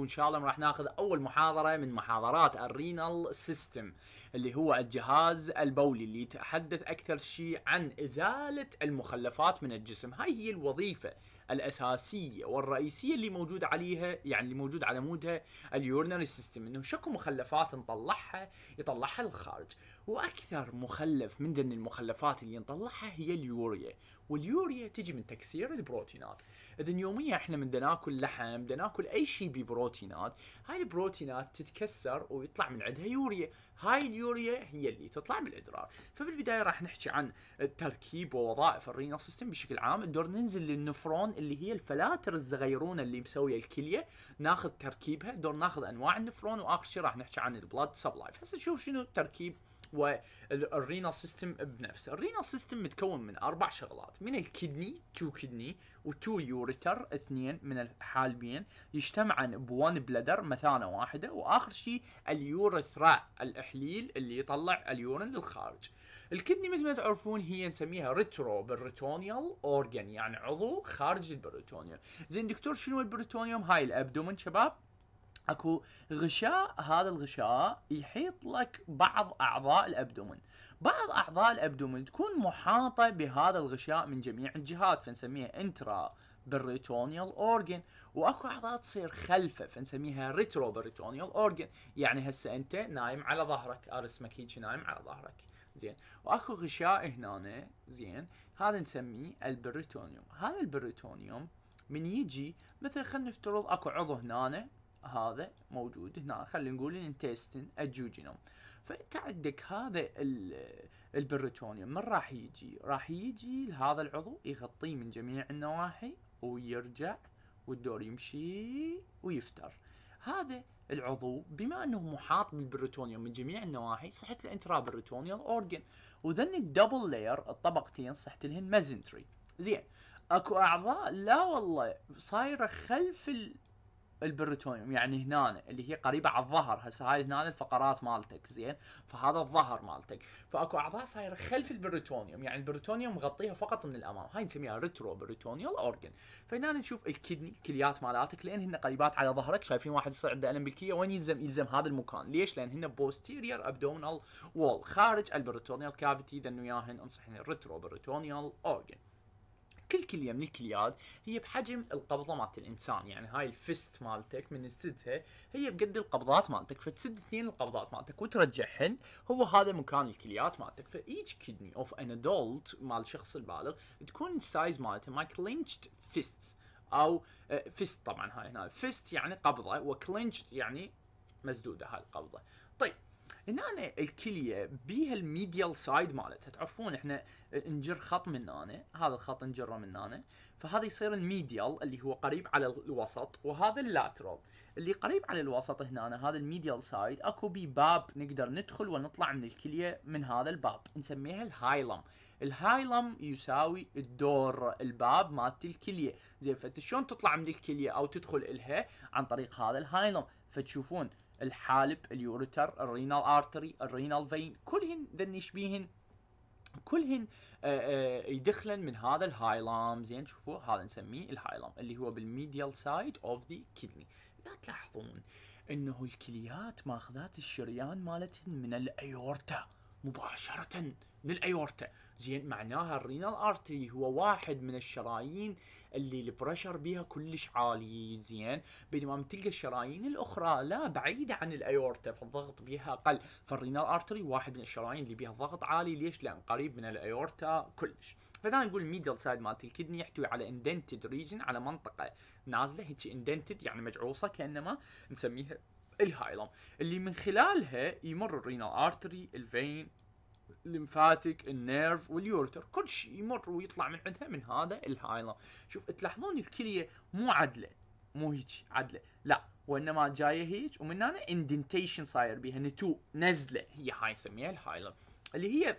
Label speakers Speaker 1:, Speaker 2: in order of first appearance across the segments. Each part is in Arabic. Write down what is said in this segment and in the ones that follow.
Speaker 1: وان شاء الله راح ناخذ اول محاضره من محاضرات الرينال سيستم اللي هو الجهاز البولي اللي يتحدث اكثر شيء عن ازاله المخلفات من الجسم هاي هي الوظيفه الاساسيه والرئيسيه اللي موجود عليها يعني اللي موجود على مودها اليورنري سيستم انه شكو مخلفات نطلعها يطلعها للخارج واكثر مخلف من ضمن المخلفات اللي نطلعها هي اليوريا واليوريا تجي من تكسير البروتينات اذا يوميا احنا من ناكل لحم بدنا ناكل اي شيء ببروتينات هاي البروتينات تتكسر ويطلع من عندها يوريا هاي اليوريا هي اللي تطلع بالادرار فبالبدايه راح نحكي عن التركيب ووظائف الرينال سيستم بشكل عام ندور ننزل للنفرون اللي هي الفلاتر الزغيرونه اللي مسويه الكليه ناخذ تركيبها دور ناخذ انواع النفرون واخر شيء راح نحكي عن البلاد سبلاي هسه نشوف شنو تركيب والرينال سيستم بنفسه الرينال سيستم متكون من اربع شغلات من الكدني تو كدني وتو يوريتر اثنين من الحالبين يجتمعن بوان بلدر مثانه واحده واخر شيء اليورثرا الاحليل اللي يطلع اليورين للخارج الكدني مثل ما تعرفون هي نسميها ريترو بالريتونيال اورجن يعني عضو خارج البريتونيوم زين دكتور شنو البريتونيوم هاي الابدومن شباب اكو غشاء هذا الغشاء يحيط لك بعض اعضاء الابدومن بعض اعضاء الابدومن تكون محاطه بهذا الغشاء من جميع الجهات فنسميها انترا بريتونيال اورجن واكو اعضاء تصير خلفه فنسميها ريترو بريتونيال اورجن يعني هسه انت نايم على ظهرك ارسمك هيك نايم على ظهرك زين واكو غشاء هنا زين هذا نسميه البريتونيوم هذا البريتونيوم من يجي مثلا خلينا نفترض اكو عضو هنا هذا موجود هنا خلينا نقول الانتستين الجوجينوم فانت عندك هذا البريتونيوم من راح يجي راح يجي لهذا العضو يغطيه من جميع النواحي ويرجع والدور يمشي ويفتر هذا العضو بما انه محاط بالبروتونيوم من جميع النواحي صحت له انترا بريتونيال اورجن وذن الدبل لاير الطبقتين صحت لهن مازنتري زين اكو اعضاء لا والله صايره خلف البريتونيوم يعني هنا اللي هي قريبه على الظهر هسه هاي هنا الفقرات مالتك زين فهذا الظهر مالتك فاكو اعضاء صايره خلف البريتونيوم يعني البريتونيوم مغطيها فقط من الامام هاي نسميها ريترو بريتونيال اورجن فهنا نشوف الكدني الكليات مالاتك لان هن قريبات على ظهرك شايفين واحد يصير عنده الم بالكليه وين يلزم يلزم هذا المكان ليش لان هن بوستيرير ابدومينال وول خارج البريتونيال كافيتي ذن وياهن انصحني الريترو بريتونيال اورجن كل كليه من الكليات هي بحجم القبضه مالت الانسان يعني هاي الفست مالتك من تسدها هي بقد القبضات مالتك فتسد اثنين القبضات مالتك وترجعهن هو هذا مكان الكليات مالتك فايتش كدني اوف ان ادولت مال الشخص البالغ تكون السايز مالته ماي كلينشد فيست او فيست آه، طبعا هاي هنا فيست يعني قبضه وكلينشد يعني مسدوده هاي القبضه طيب هنا الكليه بيها الميديال سايد مالتها تعرفون احنا نجر خط من هنا هذا الخط نجره من هنا فهذا يصير الميديال اللي هو قريب على الوسط وهذا اللاترال اللي قريب على الوسط هنا هذا الميديال سايد اكو بي باب نقدر ندخل ونطلع من الكليه من هذا الباب نسميها الهايلم الهايلم يساوي الدور الباب مالت الكليه زين فانت شلون تطلع من الكليه او تدخل الها عن طريق هذا الهايلم فتشوفون الحالب اليوريتر الرينال ارتري الرينال فين كلهن ذن يشبيهن كلهن آه، آه، يدخلن من هذا الهايلام زين شوفوا هذا نسميه الهايلام اللي هو بالميديال سايد اوف ذا كدني لا تلاحظون انه الكليات ماخذات الشريان مالتهن من الايورتا مباشره للايورتا زين معناها الرينال ارتري هو واحد من الشرايين اللي البريشر بيها كلش عالي زين بينما تلقى الشرايين الاخرى لا بعيده عن الايورتا فالضغط بيها اقل فالرينال ارتري واحد من الشرايين اللي بيها ضغط عالي ليش لان قريب من الايورتا كلش فدائما نقول ميدل سايد مالت الكدني يحتوي على اندنتد ريجن على منطقه نازله هيك اندنتد يعني مجعوصه كانما نسميها الهايلم اللي من خلالها يمر الرينال ارتري الفين الليمفاتيك النيرف واليورتر كل شيء يمر ويطلع من عندها من هذا الهايلا شوف تلاحظون الكليه مو عدله مو هيك عدله لا وانما جايه هيك ومن هنا اندنتيشن صاير بيها نتوء نزله هي هاي نسميها الهايلا اللي هي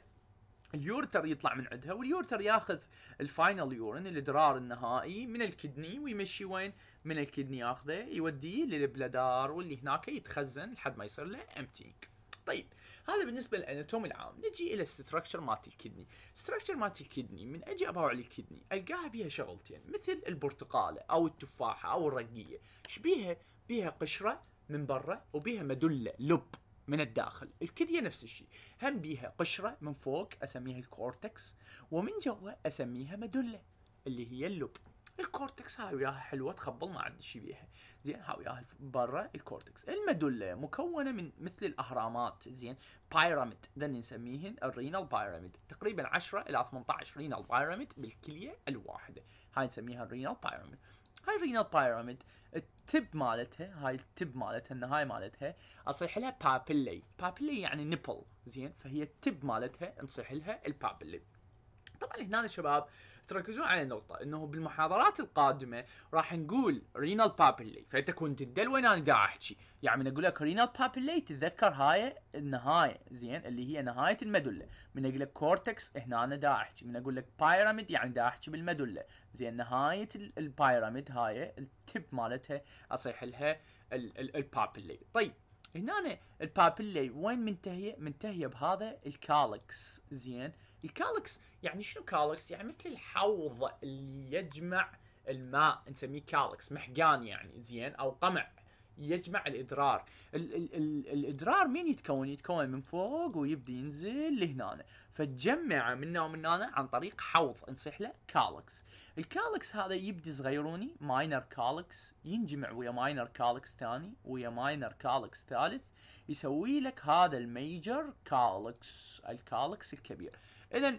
Speaker 1: اليورتر يطلع من عندها واليورتر ياخذ الفاينل يورن الادرار النهائي من الكدني ويمشي وين من الكدني ياخذه يوديه للبلدار واللي هناك يتخزن لحد ما يصير له امتينج طيب هذا بالنسبه للاناتومي العام نجي الى الستراكشر مالت الكدني الستركشر مالت الكدني من اجي ابوع الكدني القاها بيها شغلتين مثل البرتقاله او التفاحه او الرقيه ايش بيها قشره من برا وبيها مدله لب من الداخل الكلية نفس الشيء هم بيها قشرة من فوق أسميها الكورتكس ومن جوا أسميها مدلة اللي هي اللب الكورتكس هاي وياها حلوه تخبلنا عند شي بيها زين هاي وياها برا الكورتكس المدله مكونه من مثل الاهرامات زين بايراميد ذن نسميهن الرينال بايراميد تقريبا 10 الى 18 رينال بايراميد بالكليه الواحده هاي نسميها الرينال بايراميد هاي رينال بايراميد التب مالتها هاي التب مالتها النهاية مالتها اصيح لها بابلي بابلي يعني نبل زين فهي التب مالتها نصيح لها البابلي يعني هنا الشباب تركزون على نقطة انه بالمحاضرات القادمة راح نقول رينال بابلي فانت كنت تدل وين انا دا احكي يعني من اقول لك رينال بابلي تتذكر هاي النهاية زين اللي هي نهاية المدلة من اقول لك كورتكس هنا انا دا احكي من اقول لك بايراميد يعني دا احكي بالمدلة زين نهاية البايراميد هاي التب مالتها اصيح لها البابلي طيب هنا البابلي وين منتهيه؟ منتهيه بهذا الكالكس زين الكالكس يعني شنو كالكس يعني مثل الحوض اللي يجمع الماء نسميه كالكس محقان يعني زين او قمع يجمع الادرار ال ال ال الادرار مين يتكون يتكون من فوق ويبدي ينزل لهنا فتجمع من هنا ومن هنا عن طريق حوض نصيح له كالكس الكالكس هذا يبدي صغيروني ماينر كالكس ينجمع ويا ماينر كالكس ثاني ويا ماينر كالكس ثالث يسوي لك هذا الميجر كالكس الكالكس الكبير اذا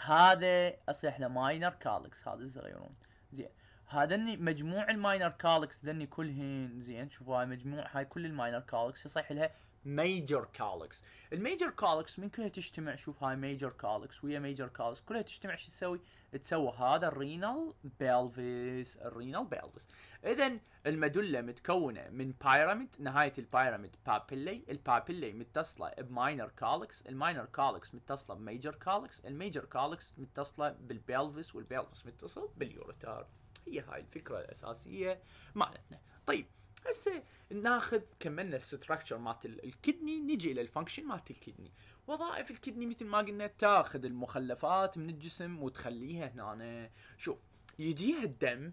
Speaker 1: هذا اصيح له ماينر كالكس هذا الصغيرون زين هذا مجموع الماينر كالكس ذني كلهن زين شوفوا هاي مجموع هاي كل الماينر كالكس يصيح لها ميجر كالكس الميجر كالكس من كلها تجتمع شوف هاي ميجر كالكس ويا ميجر كالكس كلها تجتمع شو تسوي تسوي هذا الرينال بيلفيس الرينال بيلفيس اذا المدله متكونه من بايراميد نهايه البايراميد بابيلي البابيلي متصله بماينر كالكس الماينر كالكس متصله بميجر كالكس الميجر كالكس متصله بالبيلفيس والبيلفيس متصل باليوريتار هي هاي الفكره الاساسيه مالتنا طيب هسه ناخذ كملنا الستراكشر مالت الكدني نجي الى الفانكشن مالت الكدني وظائف الكدني مثل ما قلنا تاخذ المخلفات من الجسم وتخليها هنا شوف يجيها الدم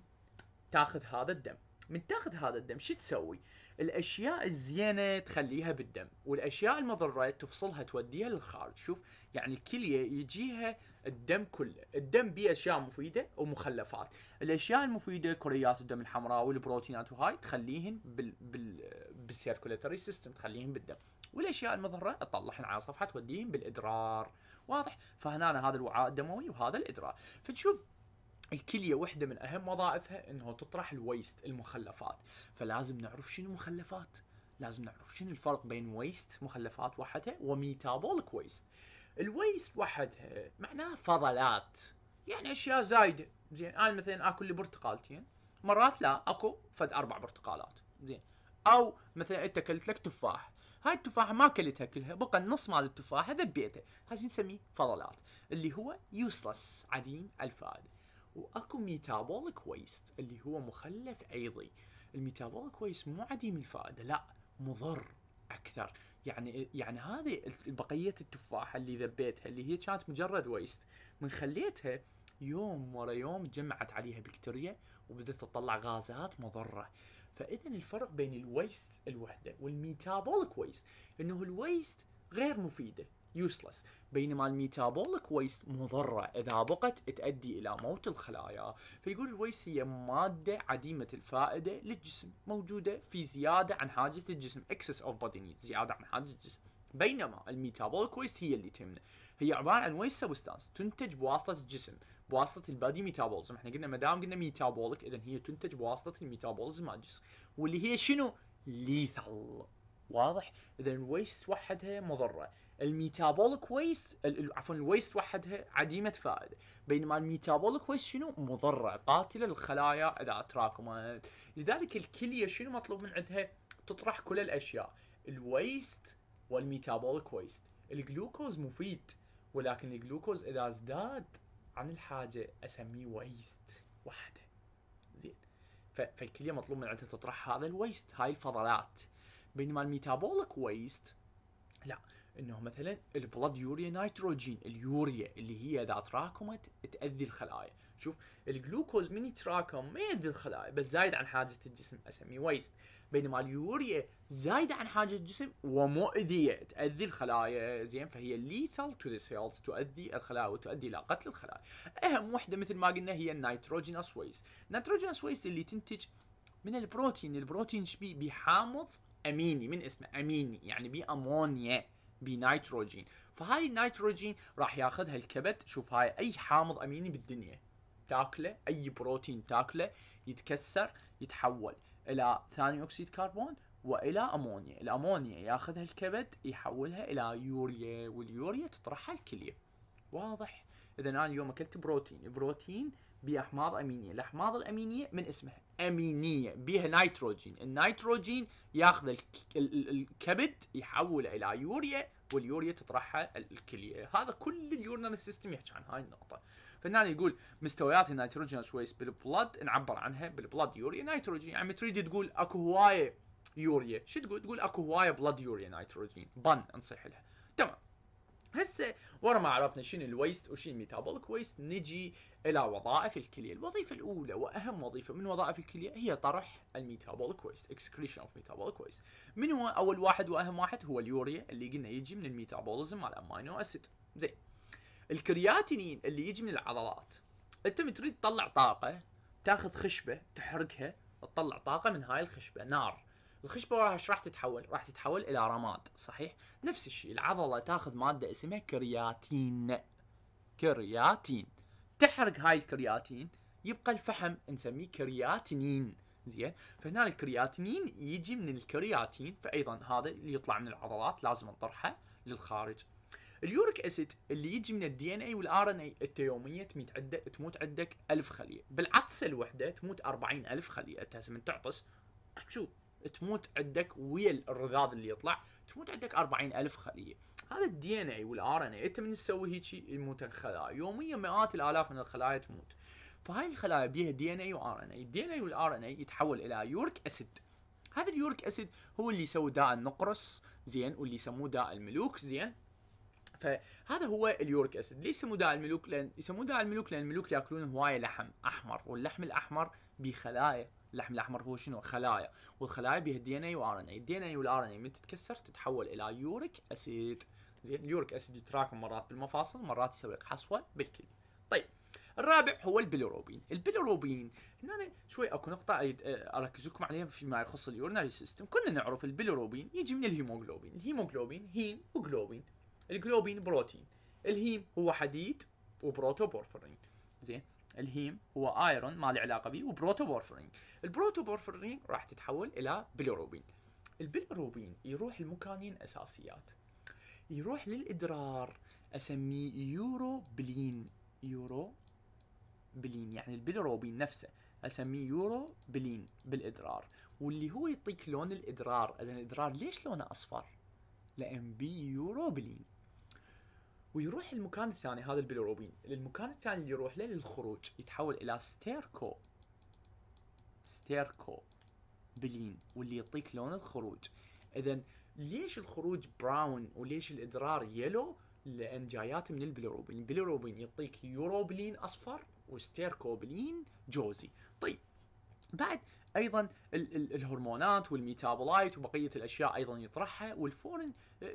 Speaker 1: تاخذ هذا الدم من تاخذ هذا الدم شو تسوي الاشياء الزينه تخليها بالدم والاشياء المضره تفصلها توديها للخارج شوف يعني الكليه يجيها الدم كله الدم بيه اشياء مفيده ومخلفات الاشياء المفيده كريات الدم الحمراء والبروتينات وهاي تخليهن بال... بال... سيستم تخليهن بالدم والاشياء المضره تطلعهن على صفحه توديهن بالادرار واضح فهنا هذا الوعاء الدموي وهذا الادرار فتشوف الكليه وحده من اهم وظائفها انه تطرح الويست المخلفات فلازم نعرف شنو مخلفات لازم نعرف شنو الفرق بين ويست مخلفات وحدها وميتابوليك ويست الويست وحدها معناها فضلات يعني اشياء زايده زين انا مثلا اكل لي برتقالتين مرات لا اكو فد اربع برتقالات زين او مثلا انت اكلت لك تفاح هاي التفاحه ما كلتها كلها بقى النص مال التفاحه ذبيته هاي نسميه فضلات اللي هو يوسلس عديم الفائده واكو ميتابوليك ويست اللي هو مخلف عيضي الميتابوليك ويست مو عديم الفائده لا مضر اكثر يعني يعني هذه بقيه التفاحه اللي ذبيتها اللي هي كانت مجرد ويست من خليتها يوم ورا يوم جمعت عليها بكتيريا وبدت تطلع غازات مضره فاذا الفرق بين الويست الوحده والميتابوليك ويست انه الويست غير مفيده useless بينما الميتابوليك ويست مضرة إذا بقت تؤدي إلى موت الخلايا فيقول الويست هي مادة عديمة الفائدة للجسم موجودة في زيادة عن حاجة الجسم excess of body needs زيادة عن حاجة الجسم بينما الميتابوليك ويست هي اللي تهمنا هي عباره عن ويست سبستانس تنتج بواسطه الجسم بواسطه البادي ميتابوليزم احنا قلنا ما دام قلنا ميتابوليك اذا هي تنتج بواسطه الميتابوليزم مال الجسم واللي هي شنو ليثال واضح اذا الويست وحدها مضره الميتابوليك ويست عفوا الويست وحدها عديمه فائده بينما الميتابوليك ويست شنو مضره قاتله للخلايا اذا تراكمت لذلك الكليه شنو مطلوب من عندها تطرح كل الاشياء الويست والميتابوليك ويست الجلوكوز مفيد ولكن الجلوكوز اذا ازداد عن الحاجه اسميه ويست وحده زين فالكليه مطلوب من عندها تطرح هذا الويست هاي الفضلات بينما الميتابوليك ويست لا انه مثلا البلد يوريا نيتروجين اليوريا اللي هي اذا تراكمت تاذي الخلايا شوف الجلوكوز من يتراكم ما يؤذي الخلايا بس زايد عن حاجه الجسم اسميه ويست بينما اليوريا زايده عن حاجه الجسم ومؤذيه تاذي الخلايا زين فهي lethal تو ذا سيلز تؤذي الخلايا وتؤدي الى قتل الخلايا اهم وحده مثل ما قلنا هي النيتروجينوس ويست النيتروجينوس ويست اللي تنتج من البروتين البروتين شبيه بحامض اميني من اسمه اميني يعني بامونيا بنيتروجين فهاي النيتروجين راح ياخذها الكبد شوف هاي اي حامض اميني بالدنيا تاكله اي بروتين تاكله يتكسر يتحول الى ثاني اكسيد كربون والى امونيا الامونيا ياخذها الكبد يحولها الى يوريا واليوريا تطرحها الكليه واضح اذا انا اليوم اكلت بروتين بروتين باحماض امينيه الاحماض الامينيه من اسمها امينيه بيها نيتروجين النيتروجين ياخذ الكبد يحوله الى يوريا واليوريا تطرحها الكليه هذا كل اليورنال سيستم يحكي عن هاي النقطه فنان يقول مستويات النيتروجين سويس بالبلد نعبر عنها بالبلد يوريا نيتروجين يعني تريد تقول اكو هوايه يوريا شو تقول تقول اكو هوايه بلد يوريا نيتروجين بن نصيح لها هسه ورا ما عرفنا شنو الويست وشنو الميتابوليك ويست نجي الى وظائف الكليه، الوظيفه الاولى واهم وظيفه من وظائف الكليه هي طرح الميتابوليك ويست، اكسكريشن اوف ميتابوليك ويست. من هو اول واحد واهم واحد هو اليوريا اللي قلنا يجي من الميتابوليزم مع الامينو اسيد. زين. الكرياتينين اللي يجي من العضلات. انت تريد تطلع طاقه، تاخذ خشبه تحرقها تطلع طاقه من هاي الخشبه، نار. الخشبه راح تتحول راح تتحول الى رماد صحيح نفس الشيء العضله تاخذ ماده اسمها كرياتين كرياتين تحرق هاي الكرياتين يبقى الفحم نسميه كرياتينين زين فهنا الكرياتينين يجي من الكرياتين فايضا هذا اللي يطلع من العضلات لازم نطرحه للخارج اليوريك اسيد اللي يجي من الدي ان اي والار ان اي انت يوميا تموت عندك تموت عندك 1000 خليه بالعطسه الوحده تموت 40000 خليه انت هسه من تعطس شو تموت عندك ويا الرذاذ اللي يطلع تموت عندك 40000 خليه هذا الدي ان اي والار ان اي انت من تسوي هيك يموت الخلايا يوميا مئات الالاف من الخلايا تموت فهاي الخلايا بيها دي ان اي وار ان اي الدي ان اي والار ان اي يتحول الى يورك اسيد هذا اليورك اسيد هو اللي يسوي داء النقرس زين واللي يسموه داء الملوك زين فهذا هو اليورك اسيد ليش يسموه داء الملوك لان يسموه داء الملوك لان الملوك ياكلون هوايه لحم احمر واللحم الاحمر بخلايا اللحم الاحمر هو شنو خلايا والخلايا بها الدي ان اي وار ان اي الدي ان اي والار ان اي من تتكسر تتحول الى يوريك اسيد زين اليوريك اسيد يتراكم مرات بالمفاصل مرات يسوي لك حصوه بالكلي طيب الرابع هو البيلوروبين البيلوروبين هنا شوي اكو نقطه اريد آه، اركز لكم عليها فيما يخص اليورناري سيستم كنا نعرف البيلوروبين يجي من الهيموغلوبين الهيموغلوبين هيم وجلوبين الجلوبين بروتين الهيم هو حديد وبروتوبورفرين زين الهيم هو ايرون ما له علاقه به وبروتوبورفرين البروتوبورفرين راح تتحول الى بيلروبين البيلروبين يروح لمكانين اساسيات يروح للادرار اسميه يوروبلين يورو بلين يعني البيلروبين نفسه اسميه يورو بلين بالادرار واللي هو يعطيك لون الادرار اذا الادرار ليش لونه اصفر لان بي يورو بلين ويروح المكان الثاني هذا البيلروبين للمكان الثاني اللي يروح له للخروج يتحول الى ستيركو ستيركو بلين واللي يعطيك لون الخروج اذا ليش الخروج براون وليش الادرار يلو لان جايات من البيلروبين البيلروبين يعطيك يوروبلين اصفر وستيركوبلين جوزي طيب بعد ايضا الهرمونات والميتابولايت وبقيه الاشياء ايضا يطرحها والفورن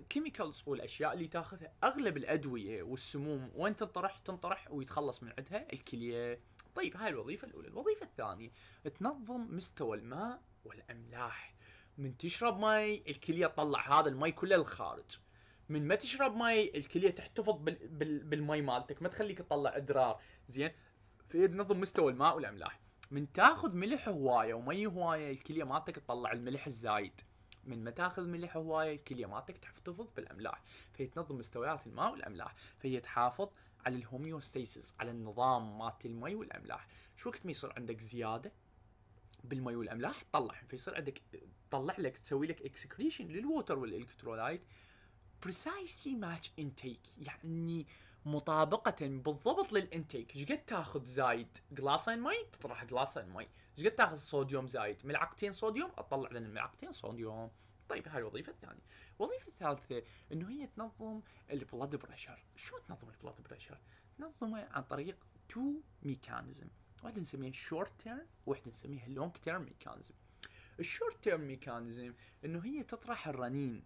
Speaker 1: كيميكالز آه، والاشياء اللي تاخذها اغلب الادويه والسموم وين تنطرح تنطرح ويتخلص من عندها الكليه طيب هاي الوظيفه الاولى الوظيفه الثانيه تنظم مستوى الماء والاملاح من تشرب مي الكليه تطلع هذا المي كله للخارج من ما تشرب مي الكليه تحتفظ بال... بال... بالمي مالتك ما تخليك تطلع ادرار زين نظم مستوى الماء والاملاح من تاخذ ملح هوايه ومي هوايه الكليه مالتك تطلع الملح الزايد من ما تاخذ ملح هوايه الكليه مالتك تحتفظ بالاملاح فهي تنظم مستويات الماء والاملاح فهي تحافظ على الهوميوستيسس على النظام مالت المي والاملاح شو وقت ما يصير عندك زياده بالمي والاملاح تطلع فيصير عندك تطلع لك تسوي لك اكسكريشن للووتر والالكترولايت بريسايسلي ماتش انتيك يعني مطابقة بالضبط للانتيك ايش قد تاخذ زايد جلاسين مي تطرح جلاسين مي ايش قد تاخذ صوديوم زايد ملعقتين صوديوم اطلع لنا ملعقتين صوديوم طيب هاي الوظيفة الثانية الوظيفة الثالثة انه هي تنظم البلاد بريشر شو تنظم البلاد بريشر تنظمه عن طريق تو ميكانيزم واحدة نسميها شورت تيرم واحدة نسميها لونج تيرم ميكانيزم الشورت تيرم ميكانيزم انه هي تطرح الرنين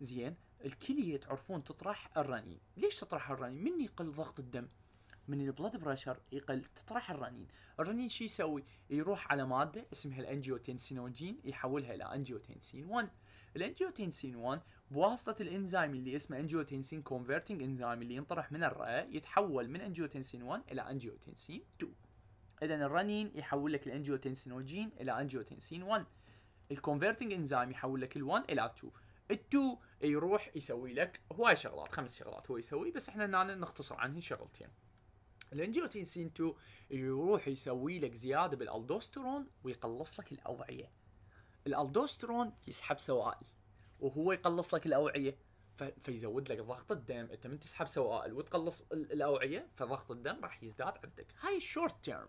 Speaker 1: زين الكلية تعرفون تطرح الرنين ليش تطرح الرنين من يقل ضغط الدم من البلاد بريشر يقل تطرح الرنين الرنين شو يسوي يروح على ماده اسمها الانجيوتنسينوجين يحولها الى انجيوتنسين 1 الانجيوتنسين 1 بواسطه الانزيم اللي اسمه انجيوتنسين كونفرتنج انزيم اللي ينطرح من الرئه يتحول من انجيوتنسين 1 الى انجيوتنسين 2 اذا الرنين يحول لك الانجيوتنسينوجين الى انجيوتنسين 1 الكونفرتنج انزيم يحول لك ال1 الى 2 التو يروح يسوي لك هواي شغلات خمس شغلات هو يسوي بس احنا هنا نختصر عنه شغلتين الانجيوتنسين 2 يروح يسوي لك زياده بالالدوسترون ويقلص لك الاوعيه الالدوسترون يسحب سوائل وهو يقلص لك الاوعيه فيزود لك ضغط الدم انت من تسحب سوائل وتقلص الاوعيه فضغط الدم راح يزداد عندك هاي الشورت تيرم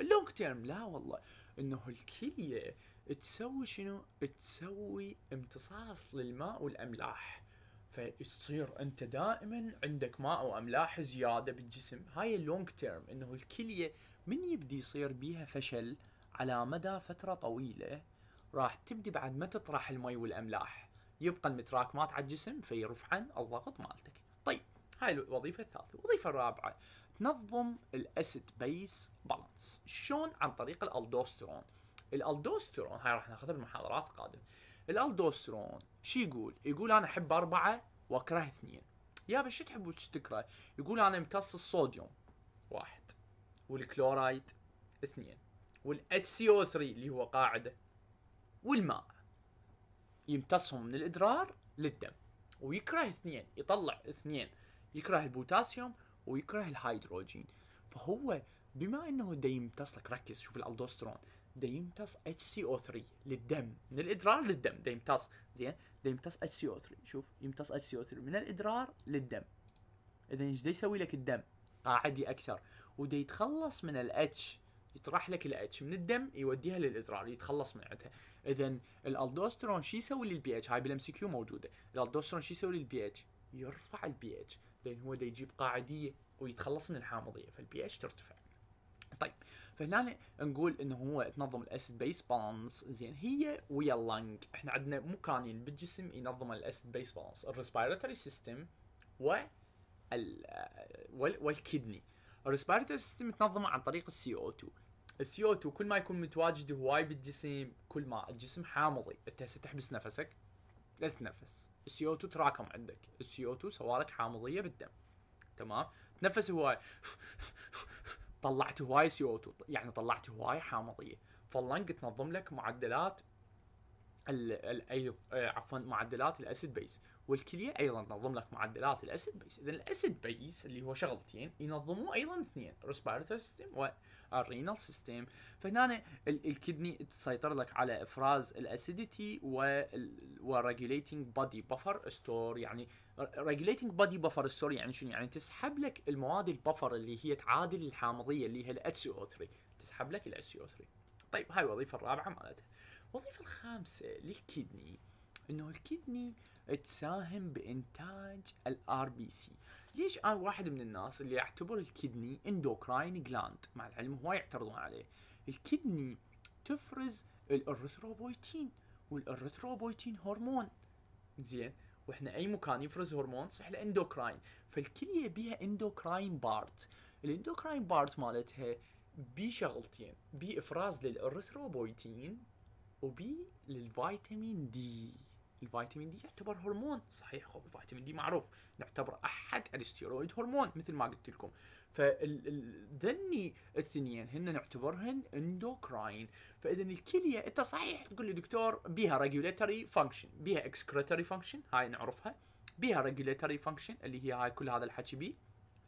Speaker 1: اللونج تيرم لا والله انه الكليه تسوي شنو؟ تسوي امتصاص للماء والاملاح فتصير انت دائما عندك ماء واملاح زياده بالجسم هاي اللونج تيرم انه الكليه من يبدي يصير بيها فشل على مدى فتره طويله راح تبدي بعد ما تطرح المي والاملاح يبقى المتراكمات على الجسم فيرفعن الضغط مالتك طيب هاي الوظيفه الثالثه الوظيفه الرابعه تنظم الاسيد بيس بالانس شلون عن طريق الالدوسترون، الالدوستيرون هاي راح ناخذها بالمحاضرات القادمه الالدوستيرون شو يقول يقول انا احب اربعه واكره اثنين يا شو تحب وش تكره يقول انا امتص الصوديوم واحد والكلورايد اثنين والاتش سي او 3 اللي هو قاعده والماء يمتصهم من الادرار للدم ويكره اثنين يطلع اثنين يكره البوتاسيوم ويكره الهيدروجين فهو بما انه دا يمتص لك ركز شوف الالدوسترون ديمتاس اتش سي او 3 للدم من الادرار للدم يمتص زين ديمتاس اتش سي او 3 شوف يمتص اتش سي او 3 من الادرار للدم اذا ايش يسوي لك الدم قاعدي آه، اكثر ودا يتخلص من الاتش يطرح لك الاتش من الدم يوديها للادرار يتخلص من عندها اذا الالدوسترون شو يسوي للبي اتش هاي بالام سي كيو موجوده الالدوسترون شو يسوي للبي اتش يرفع البي اتش لان هو دا يجيب قاعديه ويتخلص من الحامضيه فالبي اتش ترتفع طيب فهنا نقول انه هو تنظم الاسيد بيس بالانس زين هي ويا اللنج احنا عندنا مكانين بالجسم ينظم الاسيد بيس بالانس الريسبيراتوري سيستم و والكدني الريسبيراتوري سيستم تنظم عن طريق السي او 2 السي او 2 كل ما يكون متواجد هواي بالجسم كل ما الجسم حامضي انت هسه تحبس نفسك لا تتنفس السي او 2 تراكم عندك السي او 2 سوالك حامضيه بالدم تمام تنفس هواي طلعت هواي سي او 2 يعني طلعت هواي حامضيه فاللنج تنظم لك معدلات ال ال آه، عفوا معدلات الاسيد بيس والكليه ايضا تنظم لك معدلات الاسيد بيس اذا الاسيد بيس اللي هو شغلتين ينظموه ايضا اثنين ريسبيرتوري سيستم والرينال سيستم فهنا الكدني تسيطر لك على افراز الاسيديتي وريجوليتنج بادي بفر ستور يعني ريجوليتنج بادي بفر ستور يعني شنو يعني تسحب لك المواد البفر اللي هي تعادل الحامضيه اللي هي الاتش او 3 تسحب لك الاتش او 3 طيب هاي الوظيفه الرابعه مالتها الوظيفه الخامسه للكدني انه الكدني تساهم بانتاج الار بي سي ليش انا واحد من الناس اللي اعتبر الكدني اندوكراين جلاند مع العلم هواي يعترضون عليه الكدني تفرز الارثروبويتين والارثروبويتين هرمون زين واحنا اي مكان يفرز هرمون صح الاندوكراين فالكليه بيها اندوكراين بارت الاندوكراين بارت مالتها بي شغلتين بي افراز للارثروبويتين وبي للفيتامين دي الفيتامين دي يعتبر هرمون صحيح خب الفيتامين دي معروف نعتبر احد الستيرويد هرمون مثل ما قلت لكم فذني الثنيين هن نعتبرهن اندوكراين فاذا الكليه انت صحيح تقول لي دكتور بيها ريجوليتري فانكشن بيها اكسكريتري فانكشن هاي نعرفها بيها ريجوليتري فانكشن اللي هي هاي كل هذا الحكي بي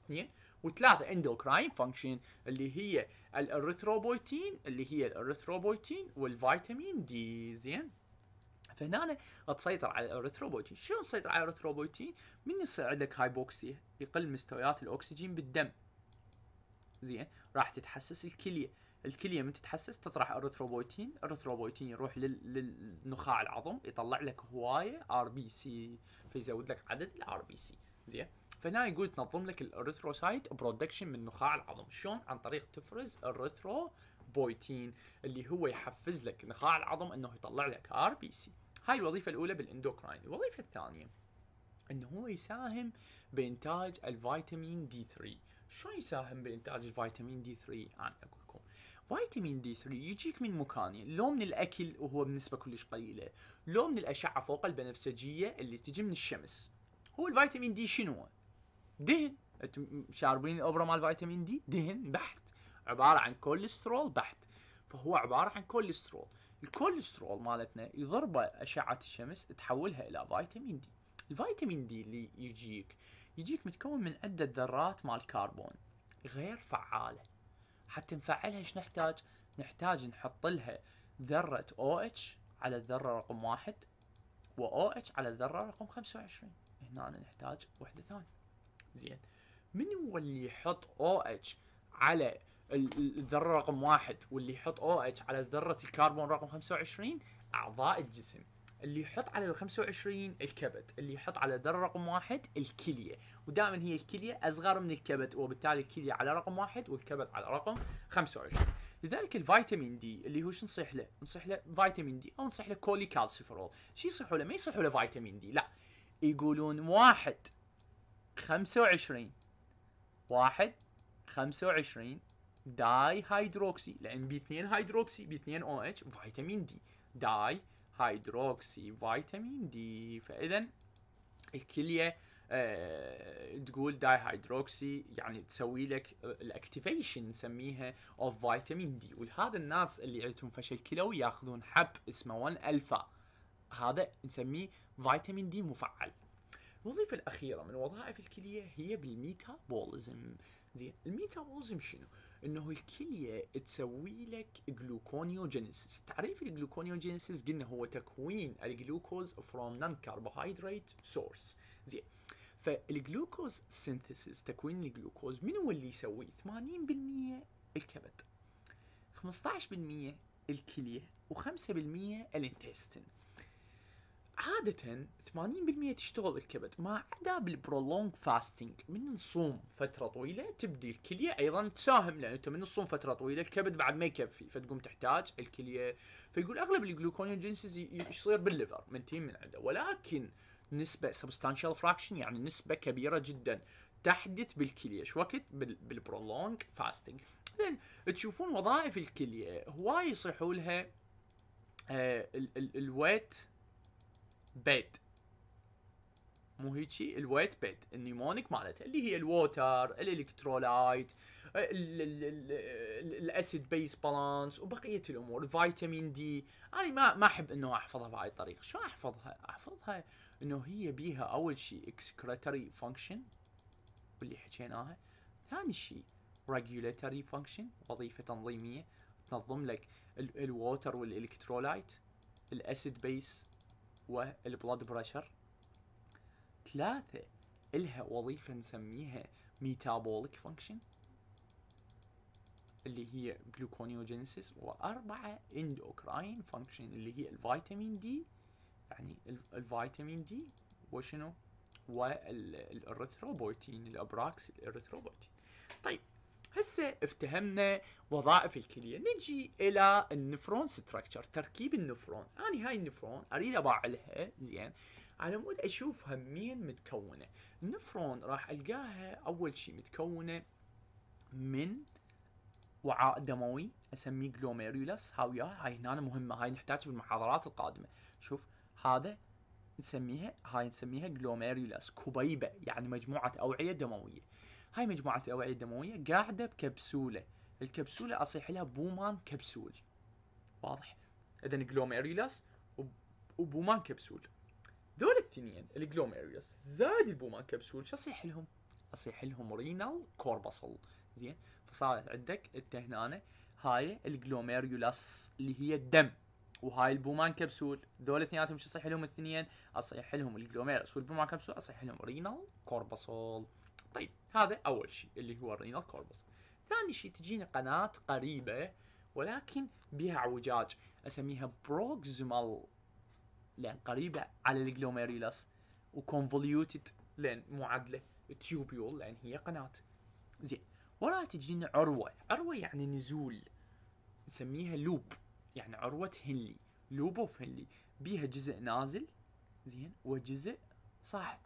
Speaker 1: اثنين وثلاثه اندوكراين فانكشن اللي هي الاريثروبويتين اللي هي الاريثروبويتين والفيتامين دي زين فهنا تسيطر على الاريثروبوتين شلون تسيطر على الاريثروبوتين من يصير عندك هايبوكسيا يقل مستويات الاكسجين بالدم زين راح تتحسس الكليه الكليه من تتحسس تطرح اريثروبوتين الاريثروبوتين يروح للنخاع العظم يطلع لك هوايه ار بي سي فيزود لك عدد الار بي سي زين فهنا يقول تنظم لك الاريثروسايت برودكشن من نخاع العظم شلون عن طريق تفرز الارثروبويتين اللي هو يحفز لك نخاع العظم انه يطلع لك ار بي سي هاي الوظيفة الأولى بالإندوكراين الوظيفة الثانية انه هو يساهم بانتاج الفيتامين دي 3 شو يساهم بانتاج الفيتامين دي 3 انا اقول لكم فيتامين دي 3 يجيك من مكانين لو من الاكل وهو بنسبه كلش قليله لو من الاشعه فوق البنفسجيه اللي تجي من الشمس هو الفيتامين دي شنو دهن انتم شاربين الاوبرا مال فيتامين دي دهن بحت عباره عن كوليسترول بحت فهو عباره عن كوليسترول الكوليسترول مالتنا يضربه اشعه الشمس تحولها الى فيتامين دي الفيتامين دي اللي يجيك يجيك متكون من عده ذرات مال كربون غير فعاله حتى نفعلها ايش نحتاج نحتاج نحط لها ذره او اتش على الذره رقم واحد و او اتش على الذره رقم 25 هنا نحتاج وحده ثانيه زين من هو اللي يحط او OH اتش على الذره رقم واحد واللي يحط او اتش على ذره الكربون رقم 25 اعضاء الجسم اللي يحط على ال 25 الكبد اللي يحط على ذره رقم واحد الكليه ودائما هي الكليه اصغر من الكبد وبالتالي الكليه على رقم واحد والكبد على رقم 25 لذلك الفيتامين دي اللي هو شو نصيح له؟ نصيح له فيتامين دي او نصيح له كولي كالسيفرول شو يصيحوا له؟ ما يصيحوا له فيتامين دي لا يقولون واحد 25 واحد 25 داي هيدروكسي لان بي 2 هيدروكسي بي 2 او اتش فيتامين دي داي هيدروكسي فيتامين دي فاذا الكليه آه، تقول داي هيدروكسي يعني تسوي لك آه، الاكتيفيشن نسميها اوف فيتامين دي ولهذا الناس اللي عندهم فشل كلوي ياخذون حب اسمه 1 الفا هذا نسميه فيتامين دي مفعل الوظيفة الأخيرة من وظائف الكلية هي بالميتابوليزم زين الميتابوليزم شنو؟ انه الكليه تسوي لك جلوكونيوجينيسيس تعريف الجلوكونيوجينيسيس قلنا هو تكوين الجلوكوز فروم نون كربوهيدرات سورس زين فالجلوكوز سينثيسيس تكوين الجلوكوز من هو اللي يسويه 80% الكبد 15% الكليه و5% الانتستين عادة 80% تشتغل الكبد ما عدا بالبرولونج فاستنج من نصوم فترة طويلة تبدي الكلية أيضا تساهم لأن أنت من نصوم فترة طويلة الكبد بعد ما يكفي فتقوم تحتاج الكلية فيقول أغلب الجلوكونيوجينسيز يصير بالليفر من تيم من عنده ولكن نسبة سبستانشال فراكشن يعني نسبة كبيرة جدا تحدث بالكلية شو وقت بالبرولونج فاستنج زين تشوفون وظائف الكلية هواي يصيحوا لها آه، الويت بيد مو هيجي الويت بيد النيمونيك مالتها اللي هي الووتر الالكترولايت الاسيد بيس بالانس وبقيه الامور فيتامين دي انا ما ما احب انه احفظها بهاي الطريقه شو احفظها احفظها انه هي بيها اول شيء اكسكريتري فانكشن واللي حكيناها ثاني شيء ريجوليتري فانكشن وظيفه تنظيميه تنظم لك الووتر والالكترولايت الاسيد بيس البلاد بريشر ثلاثة إلها وظيفة نسميها ميتابوليك فانكشن اللي هي جلوكونيوجينيسيس وأربعة اندوكراين فانكشن اللي هي الفيتامين دي يعني الفيتامين دي وشنو والإريثروبوتين الابراكس الإريثروبوتين طيب هسه افتهمنا وظائف الكليه نجي الى النفرون ستراكشر تركيب النفرون انا هاي النفرون اريد لها زين على مود اشوفها من متكونه النفرون راح القاها اول شيء متكونه من وعاء دموي اسميه جلوميريولاس ها وياه هاي هنا مهمه هاي نحتاج بالمحاضرات القادمه شوف هذا نسميها هاي نسميها جلوميريولاس كبيبه يعني مجموعه اوعيه دمويه هاي مجموعة الأوعية الدموية قاعدة بكبسولة الكبسولة أصيح لها بومان كبسول واضح إذا جلوميريولاس وبومان كبسول ذول الاثنين الجلوميريولاس زاد البومان كبسول شو أصيح لهم؟ أصيح لهم رينال كوربسل زين فصارت عندك أنت هنا هاي الجلوميريولاس اللي هي الدم وهاي البومان كبسول ذول اثنيناتهم شو اصيح لهم الاثنين؟ اصيح لهم الجلوميريوس والبومان كبسول اصيح لهم رينال كوربسول طيب هذا اول شيء اللي هو الرينال كوربس ثاني شيء تجينا قناه قريبه ولكن بها اعوجاج اسميها بروكزمال لان قريبه على الجلوميريلس وكونفوليوتد لان معادله تيوبيول لان هي قناه زين وراها تجينا عروه عروه يعني نزول نسميها لوب يعني عروه هنلي لوب اوف هنلي بيها جزء نازل زين وجزء صاعد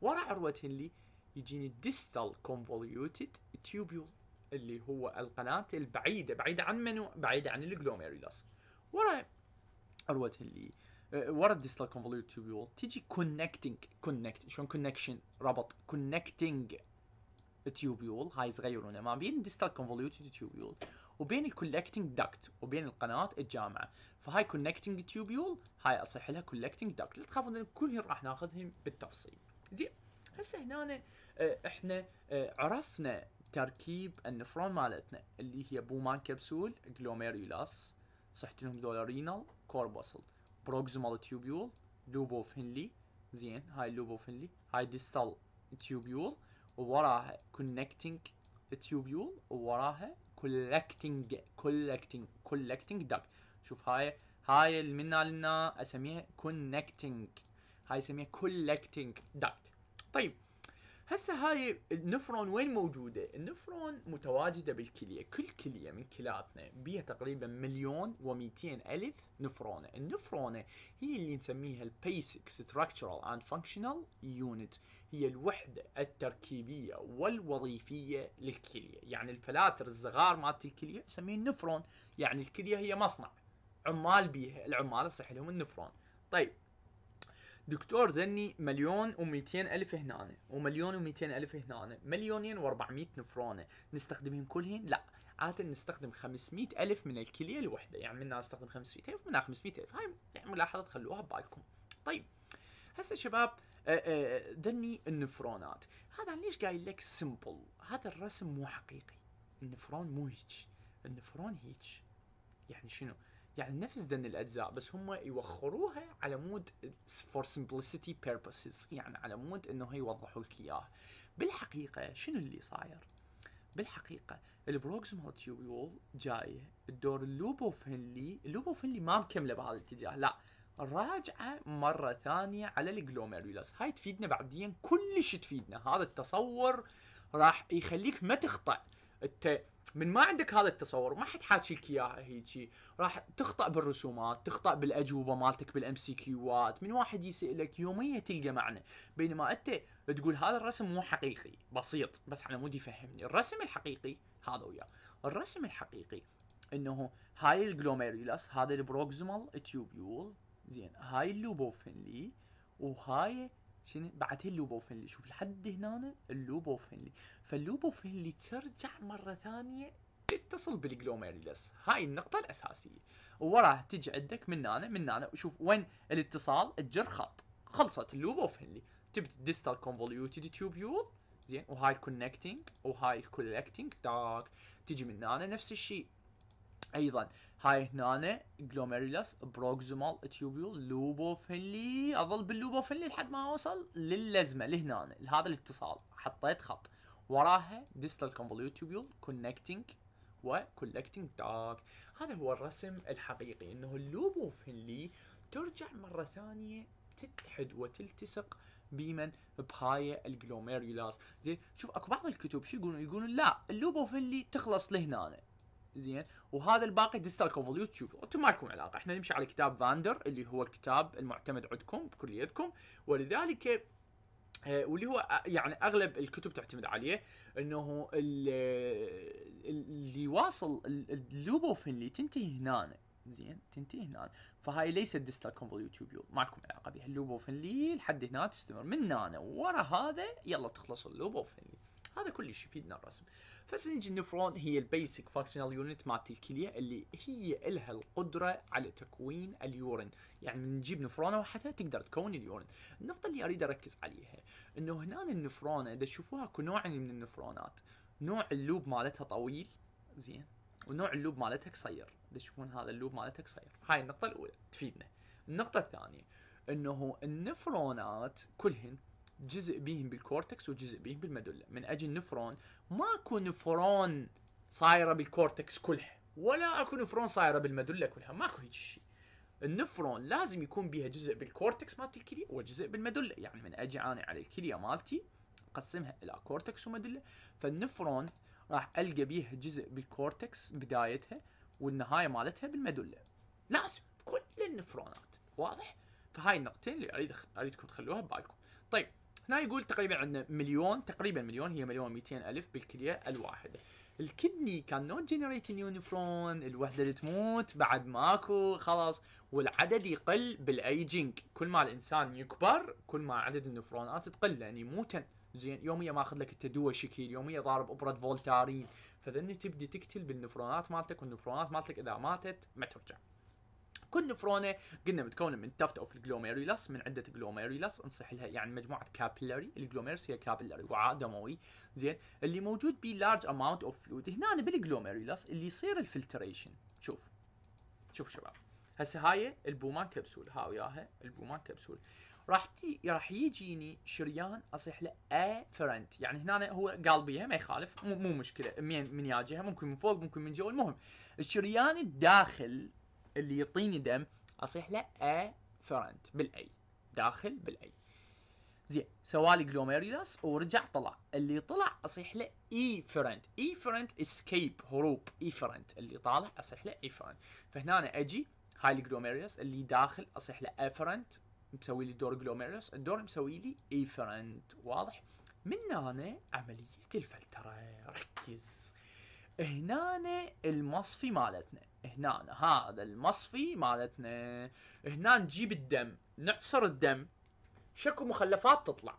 Speaker 1: ورا عروه هنلي يجيني distal convoluted tubule اللي هو القناة البعيدة بعيدة عن منو بعيدة عن الجلوميريلس ورا الوجه اللي ورا آه، الديستال convoluted tubule تيجي connecting connect شلون connection ربط connecting tubule هاي صغيرونه ما بين distal convoluted tubule وبين الكولكتنج داكت وبين القناة الجامعة فهاي كونكتينج تيوبيول هاي اصيح لها كولكتينج داكت لا تخافون كلهم راح ناخذهم بالتفصيل زين هسه هنا آه، احنا آه، عرفنا تركيب النفرون مالتنا اللي هي بومان كبسول جلوميريولاس صحتهم ذولا رينال كوربوسل بروكزمال تيوبيول لوبو فينلي زين هاي اللوبو فينلي هاي ديستال تيوبيول ووراها كونكتنج تيوبيول ووراها كولكتنج كولكتنج كولكتنج داكت شوف هاي هاي اللي منا لنا اسميها كونكتنج هاي اسميها كولكتنج داكت طيب هسه هاي النفرون وين موجودة؟ النفرون متواجدة بالكلية كل كلية من كلاتنا بيها تقريبا مليون و200 ألف نفرونة النفرونة هي اللي نسميها البيسك structural and functional unit هي الوحدة التركيبية والوظيفية للكلية يعني الفلاتر الصغار مالت الكلية نسميه النفرون يعني الكلية هي مصنع عمال بيها العمال صح لهم النفرون طيب دكتور زني مليون و200 الف هنا ومليون و200 الف هنا مليونين و400 نفرونه نستخدمهم كلهن لا عاده نستخدم 500 الف من الكليه الوحده يعني منا نستخدم 500 الف منها 500 الف هاي يعني ملاحظه خلوها ببالكم طيب هسه شباب دني آه، آه، النفرونات هذا ليش قايل لك سمبل هذا الرسم مو حقيقي النفرون مو هيج النفرون هيج يعني شنو يعني نفس دن الاجزاء بس هم يوخروها على مود فور سمبلسيتي بيربسز يعني على مود انه يوضحوا لك اياه بالحقيقه شنو اللي صاير بالحقيقة البروكسيمال تيوبيول جاية الدور اللوبو فنلي اللوبو فنلي ما مكملة بهذا الاتجاه لا راجعة مرة ثانية على الجلوميرولاس هاي تفيدنا بعدين كلش تفيدنا هذا التصور راح يخليك ما تخطئ انت من ما عندك هذا التصور ما حد حاكيك اياها هيجي راح تخطا بالرسومات تخطا بالاجوبه مالتك بالام سي كيوات من واحد يسالك يوميا تلقى معنى بينما انت تقول هذا الرسم مو حقيقي بسيط بس على مود يفهمني الرسم الحقيقي هذا وياه الرسم الحقيقي انه هاي الجلوميريلاس هذا البروكسيمال تيوبيول زين هاي اللوبوفنلي وهاي شنو بعته اللوب اوف هنلي شوف لحد هنا اللوب اوف هنلي فاللوب اوف هنلي ترجع مره ثانيه تتصل بالجلوميريلس هاي النقطة الأساسية وراها تجي عندك من هنا من هنا وشوف وين الاتصال الجر خط خلصت اللوب اوف هنلي تبدي الديستال كونفوليوتد تيوبيول زين وهاي الكونكتنج وهاي الكولكتنج تاك تجي من هنا نفس الشيء ايضا هاي هنا جلوميريلس بروكزومال تيوبيول لوبوفيلي اظل باللوبوفيلي لحد ما اوصل للازمه لهنا لهذا الاتصال حطيت خط وراها ديستال كونفوليوت تيوبيول كونكتنج وكولكتنج داك هذا هو الرسم الحقيقي انه اللوبوفيلي ترجع مره ثانيه تتحد وتلتصق بمن بهاي الجلوميرولاس زين شوف اكو بعض الكتب شو يقولون يقولون لا اللوبوفيلي تخلص لهنا زين وهذا الباقي ديجيتال كوفل يوتيوب انتم ما لكم علاقه احنا نمشي على كتاب فاندر اللي هو الكتاب المعتمد عندكم بكليتكم ولذلك آه، واللي هو آه، يعني اغلب الكتب تعتمد عليه انه آه، اللي واصل اللوبو اللي تنتهي هنا زين تنتهي هنا فهاي ليست ديستال كوفل يوتيوب ما لكم علاقه بها اللوبو فنلي لحد هنا تستمر من هنا ورا هذا يلا تخلص اللوبو هذا هذا شيء يفيدنا الرسم بس نجي النفرون هي البيسك فاكشنال يونت مالت الكليه اللي هي الها القدره على تكوين اليورين يعني من نجيب نفرونه وحدها تقدر تكون اليورين النقطه اللي اريد اركز عليها انه هنا النفرونه اذا تشوفوها نوعين من النفرونات نوع اللوب مالتها طويل زين ونوع اللوب مالتها قصير تشوفون هذا اللوب مالتها قصير هاي النقطه الاولى تفيدنا النقطه الثانيه انه النفرونات كلهن جزء بيهم بالكورتكس وجزء بيهم بالمدلة من اجي النفرون ماكو نفرون صايرة بالكورتكس كلها ولا اكو نفرون صايرة بالمدلة كلها ماكو هيج شيء النفرون لازم يكون بيها جزء بالكورتكس مالت الكلية وجزء بالمدلة يعني من اجي انا على الكلية مالتي اقسمها الى كورتكس ومدلة فالنفرون راح القى بيها جزء بالكورتكس بدايتها والنهاية مالتها بالمدلة لازم كل النفرونات واضح؟ فهاي النقطتين اللي اريد اريدكم تخلوها ببالكم طيب هنا يقول تقريبا عندنا مليون تقريبا مليون هي مليون 200 الف بالكليه الواحده الكدني كان نوت جنريت نيونفرون الوحده اللي تموت بعد ماكو خلاص والعدد يقل بالايجينج كل ما الانسان يكبر كل ما عدد النفرونات تقل لان يموتن زين يوميا ماخذ لك انت دواء شكيل يوميا ضارب ابره فولتارين فذني تبدي تقتل بالنفرونات مالتك والنفرونات مالتك اذا ماتت ما ترجع كل نفرونه قلنا متكونه من تفت اوف الجلوميريولاس من عده جلوميريولاس انصح لها يعني مجموعه كابيلاري الجلوميرس هي كابيلاري وعاء دموي زين اللي موجود به لارج اماونت اوف فلويد هنا بالجلوميريولاس اللي يصير الفلتريشن شوف شوف شباب هسه هاي البومان كبسول ها وياها البومان كبسول راح تي راح يجيني شريان اصيح له افرنت يعني هنا هو قلبيها ما يخالف مو, مو مشكله من من ياجيها ممكن من فوق ممكن من جوا المهم الشريان الداخل اللي يعطيني دم اصيح له افرنت بالاي داخل بالاي زين سوالي جلوميريولاس ورجع طلع اللي طلع اصيح له ايفرنت e ايفرنت e اسكيب هروب ايفرنت e اللي طالع اصيح له ايفرنت فهنا أنا اجي هاي الجلوميريوس اللي داخل اصيح له افرنت مسوي لي دور جلوميريوس الدور مسوي لي ايفرنت واضح من هنا عمليه الفلتره ركز هنا المصفي مالتنا هنا هذا المصفي مالتنا هنا نجيب الدم نعصر الدم شكو مخلفات تطلع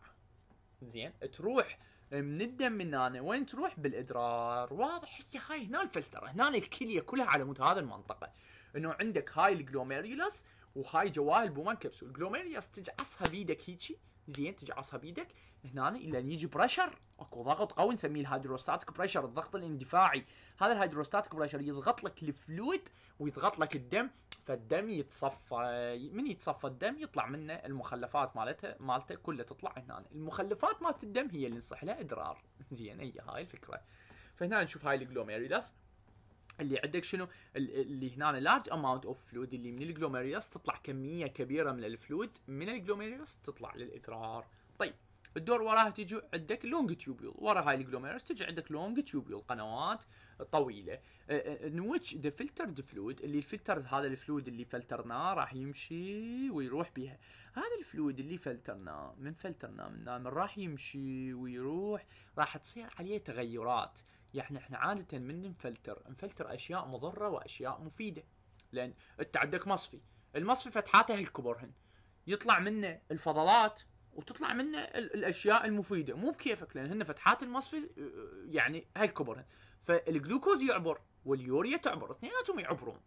Speaker 1: زين تروح من الدم من هنا وين تروح بالادرار واضح هي هاي هنا الفلتره هنا الكليه كلها على مود هذا المنطقه انه عندك هاي الجلوميريولاس وهاي جواهر بومان كبسول الجلوميريولاس تجعصها بيدك هيجي زين تجي عصها بايدك هنا الا يجي بريشر اكو ضغط قوي نسميه الهيدروستاتيك بريشر الضغط الاندفاعي هذا الهيدروستاتيك بريشر يضغط لك الفلويد ويضغط لك الدم فالدم يتصفى من يتصفى الدم يطلع منه المخلفات مالته مالته كلها تطلع هنا المخلفات مالت الدم هي اللي نصح لها ادرار زين هي هاي الفكره فهنا نشوف هاي الجلوميريلاس اللي عندك شنو اللي هنا لارج اماونت اوف فلويد اللي من الجلوميريوس تطلع كميه كبيره من الفلويد من الجلوميريوس تطلع للاذرار طيب الدور وراها تجي عندك لونج تيوبيول ورا هاي الجلوميرس تجي عندك لونج تيوبيول قنوات طويله ان ويتش ذا فلترد فلويد اللي الفلتر هذا الفلويد اللي فلترناه راح يمشي ويروح بها هذا الفلويد اللي فلترناه من فلترناه من راح يمشي ويروح راح تصير عليه تغيرات يعني احنا عاده من نفلتر نفلتر اشياء مضره واشياء مفيده لان انت عندك مصفي المصفي فتحاته الكبرهن يطلع منه الفضلات وتطلع منه الاشياء المفيده مو بكيفك لان هن فتحات المصفي آه، يعني هالكبرهن فالجلوكوز يعبر واليوريا تعبر اثنيناتهم يعبرون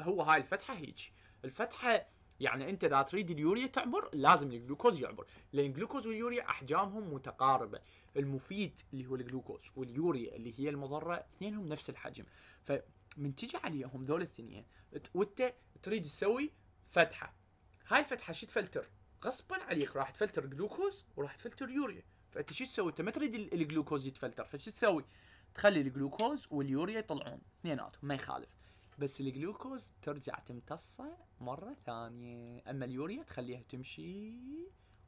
Speaker 1: هو هاي الفتحه هيج الفتحه يعني انت اذا تريد اليوريا تعبر لازم الجلوكوز يعبر لان الجلوكوز واليوريا احجامهم متقاربه المفيد اللي هو الجلوكوز واليوريا اللي هي المضره اثنينهم نفس الحجم فمن تجي عليهم ذول الاثنين وانت تريد تسوي فتحه هاي الفتحه شو تفلتر غصبا عليك راح تفلتر جلوكوز وراح تفلتر يوريا فانت شو تسوي انت ما تريد الجلوكوز يتفلتر فشو تسوي تخلي الجلوكوز واليوريا يطلعون اثنيناتهم ما يخالف بس الجلوكوز ترجع تمتصه مره ثانيه اما اليوريا تخليها تمشي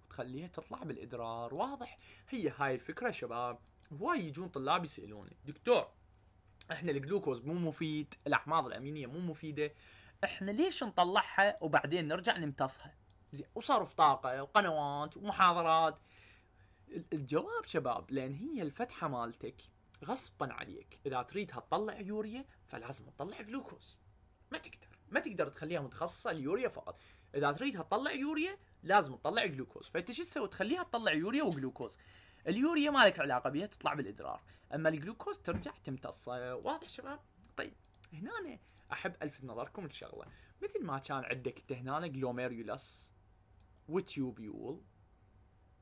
Speaker 1: وتخليها تطلع بالادرار واضح هي هاي الفكره شباب هواي يجون طلاب يسالوني دكتور احنا الجلوكوز مو مفيد الاحماض الامينيه مو مفيده احنا ليش نطلعها وبعدين نرجع نمتصها زين وصرف طاقه وقنوات ومحاضرات الجواب شباب لان هي الفتحه مالتك غصبا عليك اذا تريدها تطلع يوريا فلازم تطلع جلوكوز ما تقدر ما تقدر تخليها متخصصه اليوريا فقط اذا تريدها تطلع يوريا لازم تطلع جلوكوز فانت شو تسوي تخليها تطلع يوريا وجلوكوز اليوريا ما لك علاقه بها تطلع بالادرار اما الجلوكوز ترجع تمتصه واضح شباب طيب هنا أنا احب الفت نظركم لشغله مثل ما كان عندك انت هنا جلوميريولس وتيوبيول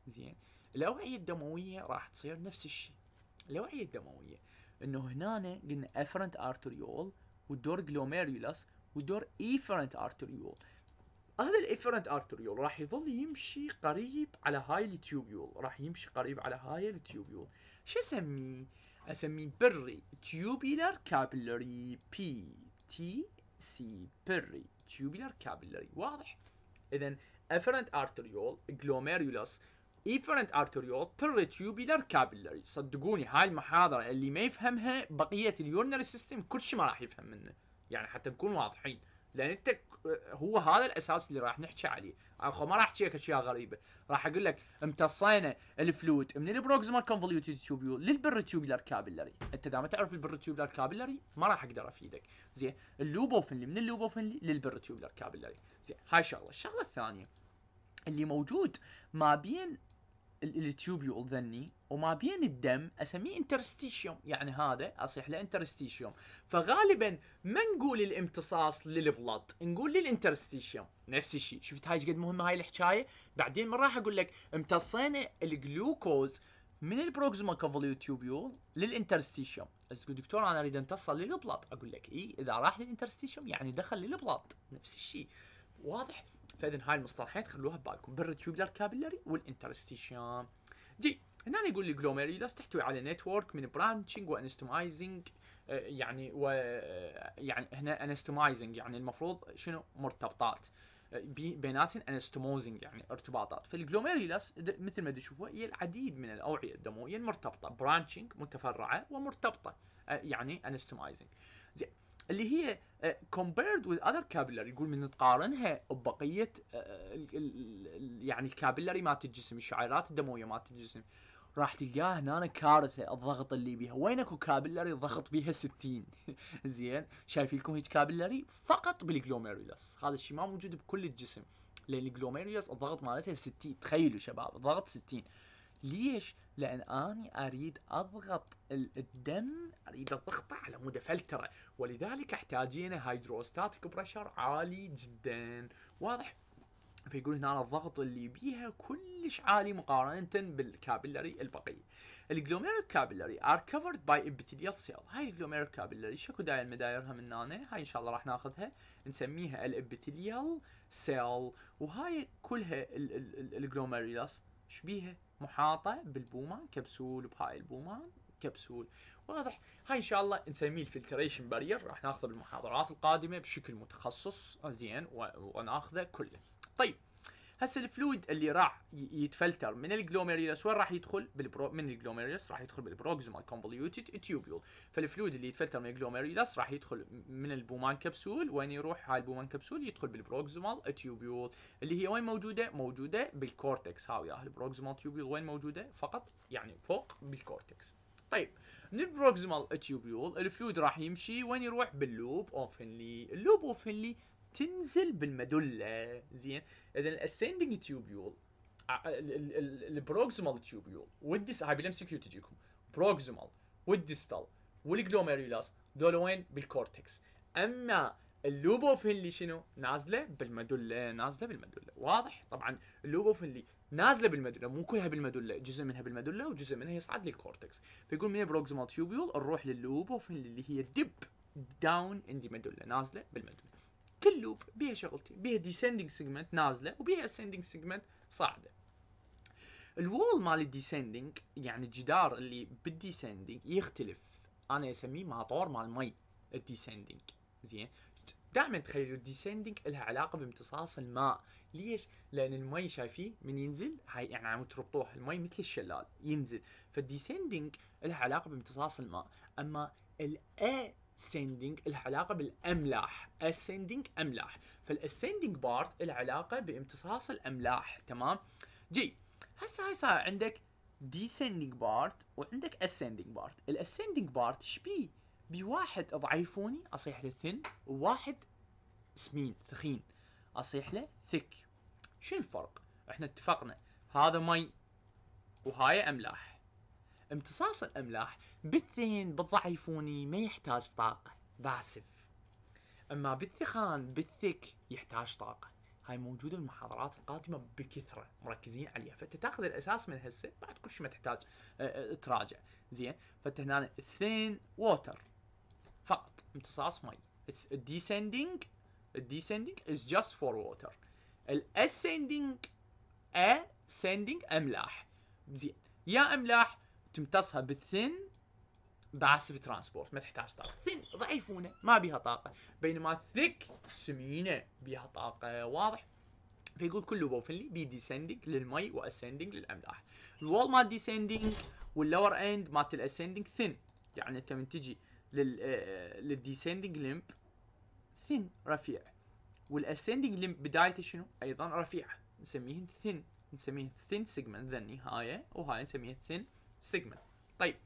Speaker 1: زين الاوعيه الدمويه راح تصير نفس الشيء الأوعية الدموية انه هنا قلنا افرنت ارتريول ودور جلوميريولاس ودور افرنت ارتريول هذا الافرنت ارتريول راح يظل يمشي قريب على هاي التيوبيول راح يمشي قريب على هاي التيوبيول شو اسميه اسميه بري تيوبيلر كابلري بي تي سي بري تيوبيلر كابلري واضح اذا افرنت ارتريول جلوميريولاس efferent arteriole peritubular capillary صدقوني هاي المحاضرة اللي ما يفهمها بقية اليورنري سيستم كل شيء ما راح يفهم منه يعني حتى نكون واضحين لان انت هو هذا الاساس اللي راح نحكي عليه اخو ما راح احكي لك اشياء غريبه راح اقول لك امتصينا الفلوت من البروكسيمال كونفوليوتد تيوبيول للبرتيوبيلار كابيلاري انت اذا ما تعرف البرتيوبيلار كابيلاري ما راح اقدر افيدك زين اللوبوفنلي من اللوبوفنلي للبرتيوبيلار كابيلاري زين هاي شغله الشغله الثانيه اللي موجود ما بين التيوبيول ذني وما بين الدم اسميه انترستيشيوم يعني هذا اصيح له انترستيشيوم فغالبا ما نقول الامتصاص للبلط نقول للانترستيشيوم نفس الشيء شفت هاي قد مهمه هاي الحكايه بعدين ما راح اقول لك امتصينا الجلوكوز من البروكسيما كافاليوتيوبيول للانترستيشيوم تقول دكتور انا اريد انتصل للبلط اقول لك اي اذا راح للانترستيشيوم يعني دخل للبلط نفس الشيء واضح فاذا هاي المصطلحات خلوها ببالكم بالريتيوبلر كابلري والانترستيشيام جي هنا يقول لي جلوميريلاس تحتوي على نتورك من برانشنج وانستمايزنج آه، يعني و آه، يعني هنا انستمايزنج يعني المفروض شنو مرتبطات آه، بيناتهم انستموزنج يعني ارتباطات فالجلوميريلاس مثل ما تشوفوا هي العديد من الاوعيه الدمويه المرتبطه برانشنج متفرعه ومرتبطه يعني انستمايزنج زين اللي هي كومبيرد وذ اذر كابلري يقول من تقارنها ببقيه آه، يعني الكابلري مالت الجسم الشعيرات الدمويه مالت الجسم راح تلقاه هنا كارثه الضغط اللي بيها وين اكو كابلري الضغط بيها 60 زين شايفين لكم هيك كابلري فقط بالجلوميرولس هذا الشيء ما موجود بكل الجسم لان الجلوميرولس الضغط مالتها 60 تخيلوا شباب الضغط 60 ليش لان اني اريد اضغط الدم اريد اضغطه على مود فلتره ولذلك احتاجين هيدروستاتيك بريشر عالي جدا واضح فيقول هنا الضغط اللي بيها كلش عالي مقارنة بالكابيلاري البقية. الجلوميرال كابيلاري ار كفرد باي ابيثيليال سيل. هاي الجلوميرال كابيلاري شكو داير مدايرها من هنا هاي ان شاء الله راح ناخذها نسميها الابيثيليال سيل وهاي كلها الجلوميريلاس شبيها محاطه بالبومان كبسول بهاي البومان كبسول واضح هاي ان شاء الله نسميه الفلتريشن بارير راح ناخذه بالمحاضرات القادمه بشكل متخصص زين وناخذه كله طيب هسه الفلويد اللي راح يتفلتر من الجلوميريلس وين راح يدخل بالبرو من الجلوميريلس راح يدخل بالبروكسيمال كونفوليوتد تيوبيول فالفلويد اللي يتفلتر من الجلوميريلس راح يدخل من البومان كبسول وين يروح هاي البومان كبسول يدخل بالبروكسيمال تيوبيول اللي هي وين موجوده موجوده بالكورتكس ها يا البروكسيمال تيوبيول وين موجوده فقط يعني فوق بالكورتكس طيب من البروكسيمال تيوبيول الفلويد راح يمشي وين يروح باللوب اوفنلي اللوب اوفنلي تنزل بالمدله زين اذا الاسندنج تيوبيول البروكسيمال تيوبيول والديس هاي بالام كيو تجيكم بروكسيمال والديستال والجلوميرولاس دول وين بالكورتكس اما اللوبوفين اللي شنو نازله بالمدله نازله بالمدله واضح طبعا اللوبوفين اللي نازله بالمدله مو كلها بالمدله جزء منها بالمدله وجزء منها يصعد للكورتكس فيقول من البروكسيمال تيوبيول نروح للوبوفين اللي هي دب داون اندي مدله نازله بالمدله كل لوب بيها شغلتين بيها ديسندنج سيجمنت نازله وبيها اسندنج سيجمنت صاعده الوول مال الديسندنج يعني الجدار اللي بالديسندنج يختلف انا اسميه ماطور مال مي الديسندنج زين دائما تخيلوا الديسندنج لها علاقه بامتصاص الماء ليش لان المي شايفيه من ينزل هاي يعني عم تربطوه المي مثل الشلال ينزل فالديسندنج لها علاقه بامتصاص الماء اما الا ascending العلاقه علاقه بالاملاح ascending املاح فالاسندنج بارت العلاقه علاقه بامتصاص الاملاح تمام جي هسه هاي صار عندك descending بارت وعندك ascending بارت الاسندنج بارت ايش بيه بواحد ضعيفوني اصيح له ثن وواحد سمين ثخين اصيح له ثك شنو الفرق احنا اتفقنا هذا مي وهاي املاح امتصاص الأملاح بالثين بالضعيفوني ما يحتاج طاقة باسف أما بالثخان بالثك يحتاج طاقة هاي موجودة بالمحاضرات القادمة بكثرة مركزين عليها فانت تاخذ الأساس من هسه بعد كل شيء ما تحتاج آه، آه، تراجع زين فانت هنا الثين ووتر فقط امتصاص مي الديسندينج الديسندينج از جاست فور ووتر الاسندينج اسندينج املاح زين يا املاح تمتصها بالثن بعسب ترانسبورت ما تحتاج طاقه ثن ضعيفونه ما بيها طاقه بينما الثك سمينه بيها طاقه واضح فيقول كله بوفنلي بي ديسندنج للمي واسندنج للاملاح الوول مال ديسندنج واللور اند مالت الاسندنج ثن يعني انت من تجي لل آه، للديسندنج لمب ثن رفيع والاسندنج لمب بدايته شنو ايضا رفيع نسميهن ثن نسميه ثن سيجمنت ذا النهايه وهاي نسميها ثن سيجما طيب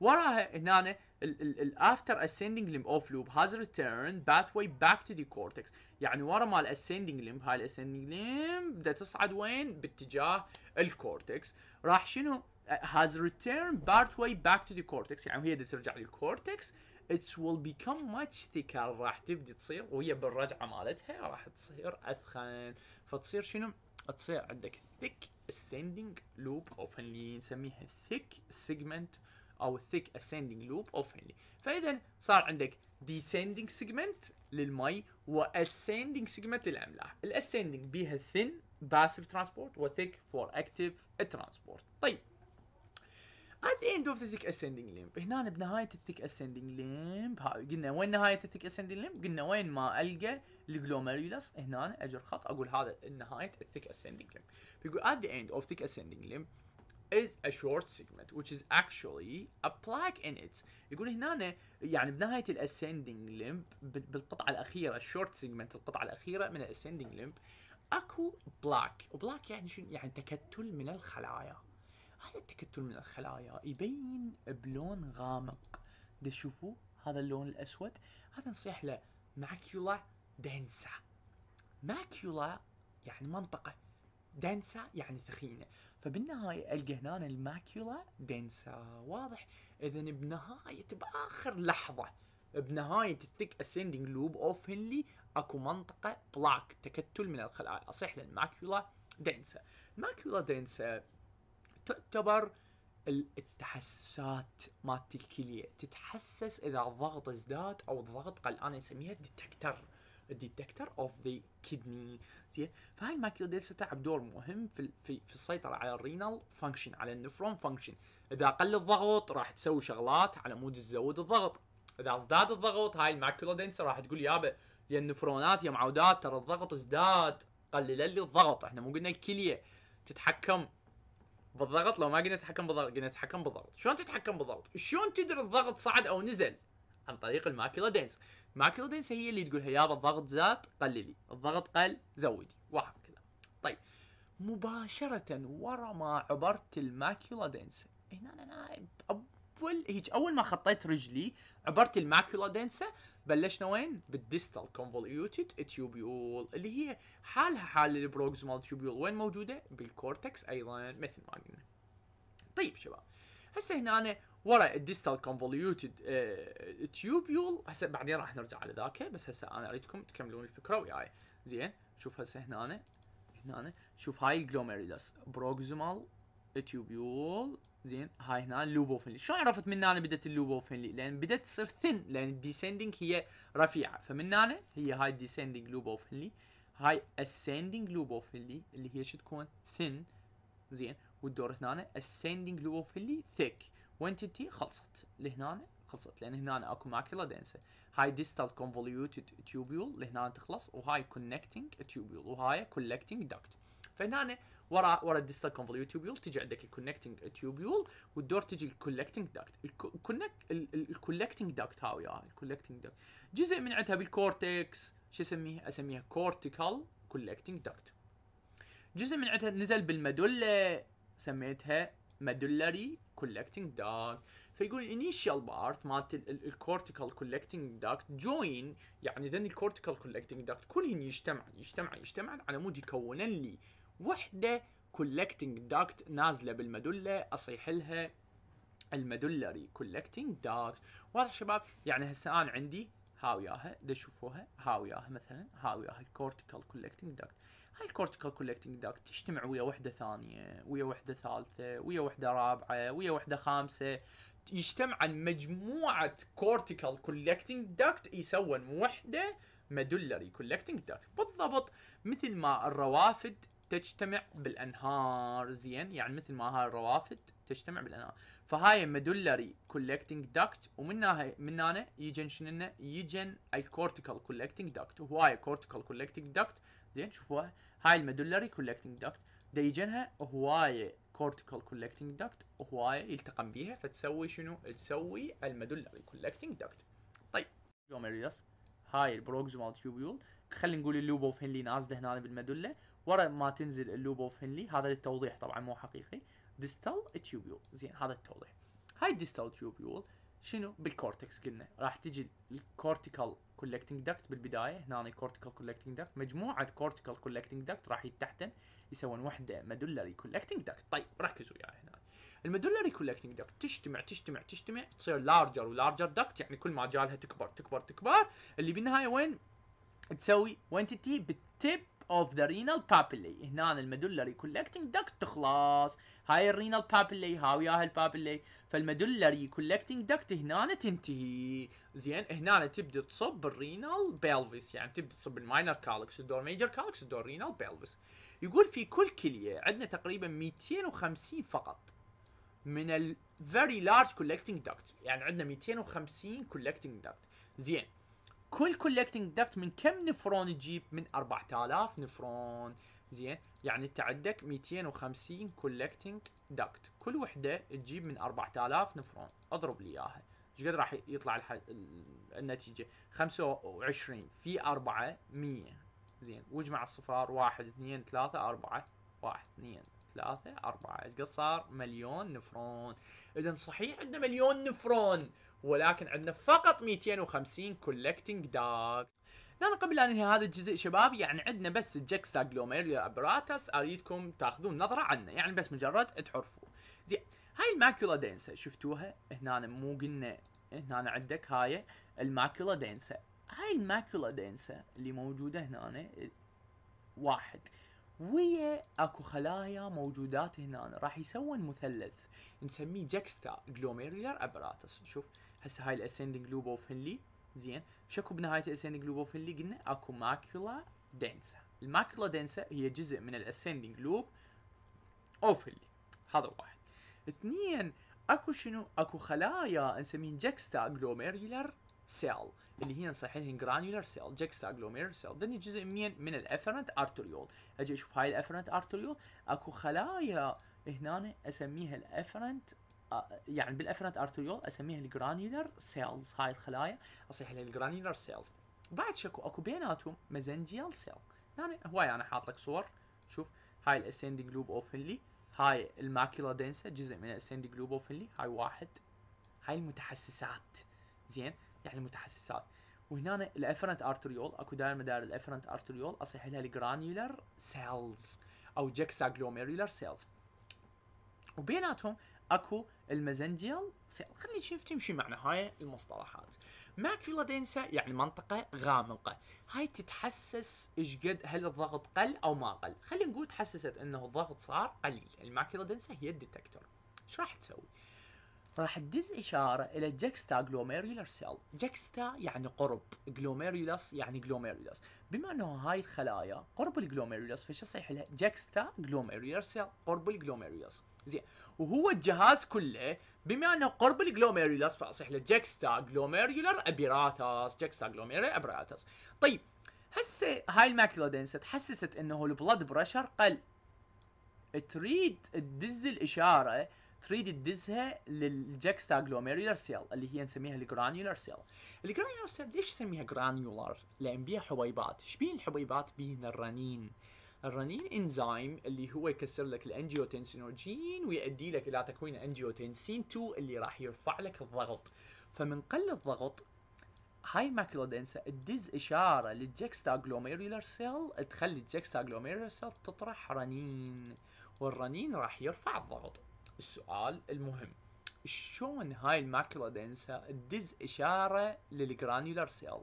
Speaker 1: وراها هنا الافتر اسندنج ليم اوف لوب هاز ريتيرن باث واي باك تو ذا كورتكس يعني ورا ما الاسندنج ليم هاي الاسندنج ليم بدها تصعد وين باتجاه الكورتكس راح شنو هاز ريتيرن part واي باك تو ذا كورتكس يعني هي بدها ترجع للكورتكس it will become much thicker راح تبدي تصير وهي بالرجعه مالتها راح تصير اثخن فتصير شنو؟ تصير عندك thick ascending loop of Henley نسميها thick segment او thick ascending loop of Henley فاذا صار عندك descending segment للمي و ascending segment للاملاح الascending بيها thin passive transport و thick for active transport طيب ات اند اوف ذا ثيك اسندنج ليمب هنا بنهايه الثيك اسندنج ليمب قلنا وين نهايه الثيك اسندنج ليمب قلنا وين ما القى الجلوميرولس هنا اجر خط اقول هذا نهايه الثيك اسندنج ليمب بيقول at the end of thick ascending limb is a short segment which is actually a plaque in it يقول هنا يعني بنهاية الاسندنج limb بالقطعة الأخيرة الشورت سيجمنت القطعة الأخيرة من الاسندنج limb اكو بلاك وبلاك يعني شنو يعني تكتل من الخلايا هذا التكتل من الخلايا يبين بلون غامق دشوفوا هذا اللون الأسود هذا نصيح له ماكيولا دنسا ماكيولا يعني منطقة دنسا يعني ثخينة فبالنهاية ألقى هنا الماكيولا دنسا واضح إذا بنهاية بآخر لحظة بنهاية الثيك اسندنج لوب اوف هنلي اكو منطقة بلاك تكتل من الخلايا اصيح للماكيولا دنسا الماكيولا دنسا تعتبر التحسسات مالت الكليه تتحسس اذا الضغط ازداد او الضغط قل انا نسميها الديتكتر الديتكتر اوف ذا كدني زين فهاي الماكيوديلز تلعب دور مهم في في, في السيطره على الرينال فانكشن على النفرون فانكشن اذا قل الضغط راح تسوي شغلات على مود تزود الضغط اذا ازداد الضغط هاي الماكيوديلز راح تقول يابا يا النفرونات يا معودات ترى الضغط ازداد قلل لي الضغط احنا مو قلنا الكليه تتحكم بالضغط لو ما قلنا نتحكم بالضغط قلنا نتحكم بالضغط شلون تتحكم بالضغط شلون تدري الضغط صعد او نزل عن طريق الماكيلا دينس ماكيلا دينس هي اللي تقولها يابا الضغط زاد قللي الضغط قل زودي وهكذا طيب مباشرة ورا ما عبرت الماكيولا دينس هنا أنا, أنا السيكول هيك اول ما خطيت رجلي عبرت الماكولا دنسا بلشنا وين؟ بالديستال كونفوليوتد تيوبيول اللي هي حالها حال البروكسمال تيوبيول وين موجوده؟ بالكورتكس ايضا مثل ما قلنا. طيب شباب هسه هنا أنا ورا الديستال كونفوليوتد آه، تيوبيول هسه بعدين راح نرجع على ذاك بس هسه انا اريدكم تكملون الفكره وياي زين شوف هسه هنا أنا. هنا أنا. شوف هاي الجلوميريلس بروكسمال تيوبيول زين هاي هنا اللوبوفينلي شلون عرفت من هنا بدت اللوبوفينلي لان بدت تصير ثن لان الديسندنج هي رفيعه فمن هنا هي هاي الديسندنج لوبوفينلي هاي ascending لوبوفينلي اللي هي شو تكون ثن زين والدور هنا ascending ثيك thick تنتهي خلصت لهنا خلصت لان هنا اكو ماكيلا دنسه هاي ديستال كونفوليوتد تيوبيول لهنا تخلص وهاي كونكتنج تيوبيول وهاي كولكتنج دكت فهنا ورا ورا الديستال كونفوليوت تيوبيول تجي عندك الكونكتنج تيوبيول والدور تجي الكولكتنج داكت الكونكت الكولكتنج داكت ها وياها الكولكتنج داكت جزء من عندها بالكورتكس شو اسميها؟ اسميها كورتيكال كولكتنج داكت جزء من عندها نزل بالمدله سميتها مدلري كولكتنج داكت فيقول الانيشال بارت مالت الكورتيكال كولكتنج داكت جوين يعني ذن الكورتيكال كولكتنج داكت كلهن يجتمعن يجتمعن يجتمعن على مود يكونن لي وحده كولكتنج داكت نازله بالمدله اصيح لها المدلري كولكتنج داكت واضح شباب يعني هسه انا عندي ها وياها شوفوها ها وياها مثلا ها وياها الكورتيكال كولكتنج داكت هاي الكورتيكال كولكتنج داكت تجتمع ويا وحده ثانيه ويا وحده ثالثه ويا وحده رابعه ويا وحده خامسه يجتمع مجموعه كورتيكال كولكتنج داكت يسوون وحده مدلري كولكتنج داكت بالضبط مثل ما الروافد تجتمع بالانهار زين يعني مثل ما هاي الروافد تجتمع بالانهار فهاي مدلري كولكتنج داكت ومنها من هنا يجن شنو يجن الكورتيكال كولكتنج داكت وهاي كورتيكال كولكتنج داكت زين شوفوها هاي المدلري كولكتنج داكت دا يجنها هواي كورتيكال كولكتنج داكت هواي يلتقم بيها فتسوي شنو؟ تسوي المدلري كولكتنج داكت طيب هاي البروكسيمال تيوبيول خلينا نقول اللوب اوف هنلي نازله هنا بالمدله ورا ما تنزل اللوب اوف هنلي هذا للتوضيح طبعا مو حقيقي ديستال تيوبيول زين هذا التوضيح هاي الديستال تيوبيول شنو بالكورتكس قلنا راح تجي الكورتيكال كولكتنج داكت بالبدايه هنا الكورتيكال كولكتنج داكت مجموعه كورتيكال كولكتنج داكت راح يتحتن يسوون وحده مدولاري كولكتنج داكت طيب ركزوا وياي هنا المدولاري كولكتنج داكت تجتمع تجتمع تجتمع تصير لارجر ولارجر داكت يعني كل ما جالها تكبر تكبر تكبر اللي بالنهايه وين تسوي وين تتي بالتب اوف ذا رينال papillae هنا المدلري كولكتنج دكت تخلص هاي الرينال بابيلي ها وياها البابيلي فالمدلري كولكتنج دكت هنا تنتهي زين هنا تبدا تصب الرينال بيلفيس يعني تبدا تصب الماينر كالكس الدور ميجر كالكس الدور رينال بيلفيس يقول في كل كليه عندنا تقريبا 250 فقط من ال very large collecting duct يعني عندنا 250 collecting duct زين كل كولكتنج دفت من كم نفرون تجيب من 4000 نفرون زين يعني انت عندك 250 كولكتنج دكت كل وحده تجيب من 4000 نفرون اضرب لي اياها ايش قد راح يطلع الح... النتيجه 25 في 4 100 زين واجمع الصفار 1 2 3 4 1 2 ثلاثة أربعة إيش مليون نفرون إذا صحيح عندنا مليون نفرون ولكن عندنا فقط 250 كولكتنج داك لأن قبل أن ننهي هذا الجزء شباب يعني عندنا بس الجكستا لوميريا أبراتس أريدكم تاخذون نظرة عنه يعني بس مجرد تعرفوا زين هاي الماكولا دينسا شفتوها هنا مو قلنا هنا عندك هاي الماكولا دينسا هاي الماكولا دينسا اللي موجودة هنا واحد ويا اكو خلايا موجودات هنا راح يسوون مثلث نسميه جكستا جلوميرولار ابراتس نشوف هسه هاي الاسندنج لوب اوف هنلي زين شكو بنهايه الاسندنج لوب اوف هنلي قلنا اكو ماكولا دنسا الماكولا دنسا هي جزء من الاسندنج لوب اوف هنلي هذا واحد اثنين اكو شنو اكو خلايا نسميه جكستا جلوميرولار سيل اللي هي صحيح جرانيولار سيل جكستا جلومير سيل ذني جزء من من الافرنت ارتريول اجي اشوف هاي الافرنت ارتريول اكو خلايا هنا اسميها الافرنت آه، يعني بالافرنت ارتريول اسميها الجرانيولار سيلز هاي الخلايا اصيح لها الجرانيولار سيلز بعد شكو اكو بيناتهم ميزنجيال سيل يعني هواي يعني انا حاط لك صور شوف هاي الاسندنج لوب اوفنلي هاي الماكيولا دنسا جزء من الاسندنج لوب اوفنلي هاي واحد هاي المتحسسات زين يعني متحسسات وهنا الافرنت ارتريول اكو دائما دار الافرنت ارتريول اصيح لها الجرانيولر سيلز او جكسا جلوميرولر سيلز وبيناتهم اكو المزنجيال سيل خلينا نشوف تمشي معنا هاي المصطلحات ماكيولا دينسا يعني منطقة غامقة هاي تتحسس ايش قد هل الضغط قل او ما قل خلينا نقول تحسست انه الضغط صار قليل الماكيولا دينسا هي الديتكتور ايش راح تسوي راح تدز إشارة إلى جكستا جلوميرولر سيل جكستا يعني قرب جلوميرولس يعني جلوميرولس بما أنه هاي الخلايا قرب الجلوميرولس فش يصيح لها جكستا جلوميرولر سيل قرب الجلوميرولس زين وهو الجهاز كله بما انه قرب الجلوميرولس فاصيح له جكستا جلوميرولر ابيراتاس جكستا جلوميرولر ابيراتاس طيب هسه هاي الماكيلا تحسست انه البلد بريشر قل تريد تدز الاشاره تريد تدزها للجكستا جلوميريولار سيل اللي هي نسميها الجرانيولار سيل الجرانيولار سيل ليش نسميها جرانيولار لان بيها حبيبات شبين الحبيبات بين الرنين الرنين انزيم اللي هو يكسر لك الانجيوتنسينوجين ويؤدي لك الى تكوين انجيوتنسين 2 اللي راح يرفع لك الضغط فمن قل الضغط هاي ماكلودنسا تدز اشاره للجكستا جلوميرولار سيل تخلي الجكستا جلوميرولار سيل تطرح رنين والرنين راح يرفع الضغط السؤال المهم شلون هاي الماكرو دنسا تدز اشاره للجرانيولار سيل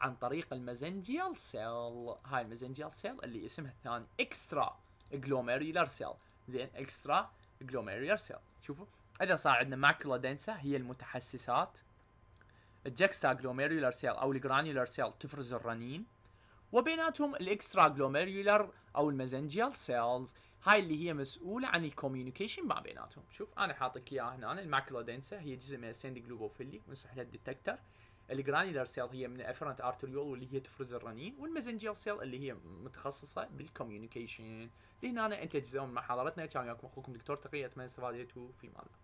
Speaker 1: عن طريق المزنجيال سيل هاي المزنجيال سيل اللي اسمها الثاني اكسترا جلوميريولار سيل زين اكسترا جلوميريولار سيل شوفوا اذا صار عندنا ماكرو دنسا هي المتحسسات الجكستا جلوميريولار سيل او الجرانيولار سيل تفرز الرنين وبيناتهم الاكسترا جلوميريولار او المزنجيال سيلز هاي اللي هي مسؤوله عن الكوميونيكيشن ما بيناتهم شوف انا حاطك اياها هنا الماكلا دنسا هي جزء من السند جلوبوفيلي ونصح لها الديتكتر الجرانيلر سيل هي من الافرنت ارتريول واللي هي تفرز الرنين والمزنجيل سيل اللي هي متخصصه بالكوميونيكيشن لهنا انت جزء من محاضرتنا كان وياكم اخوكم دكتور تقي اتمنى استفادتوا في مالنا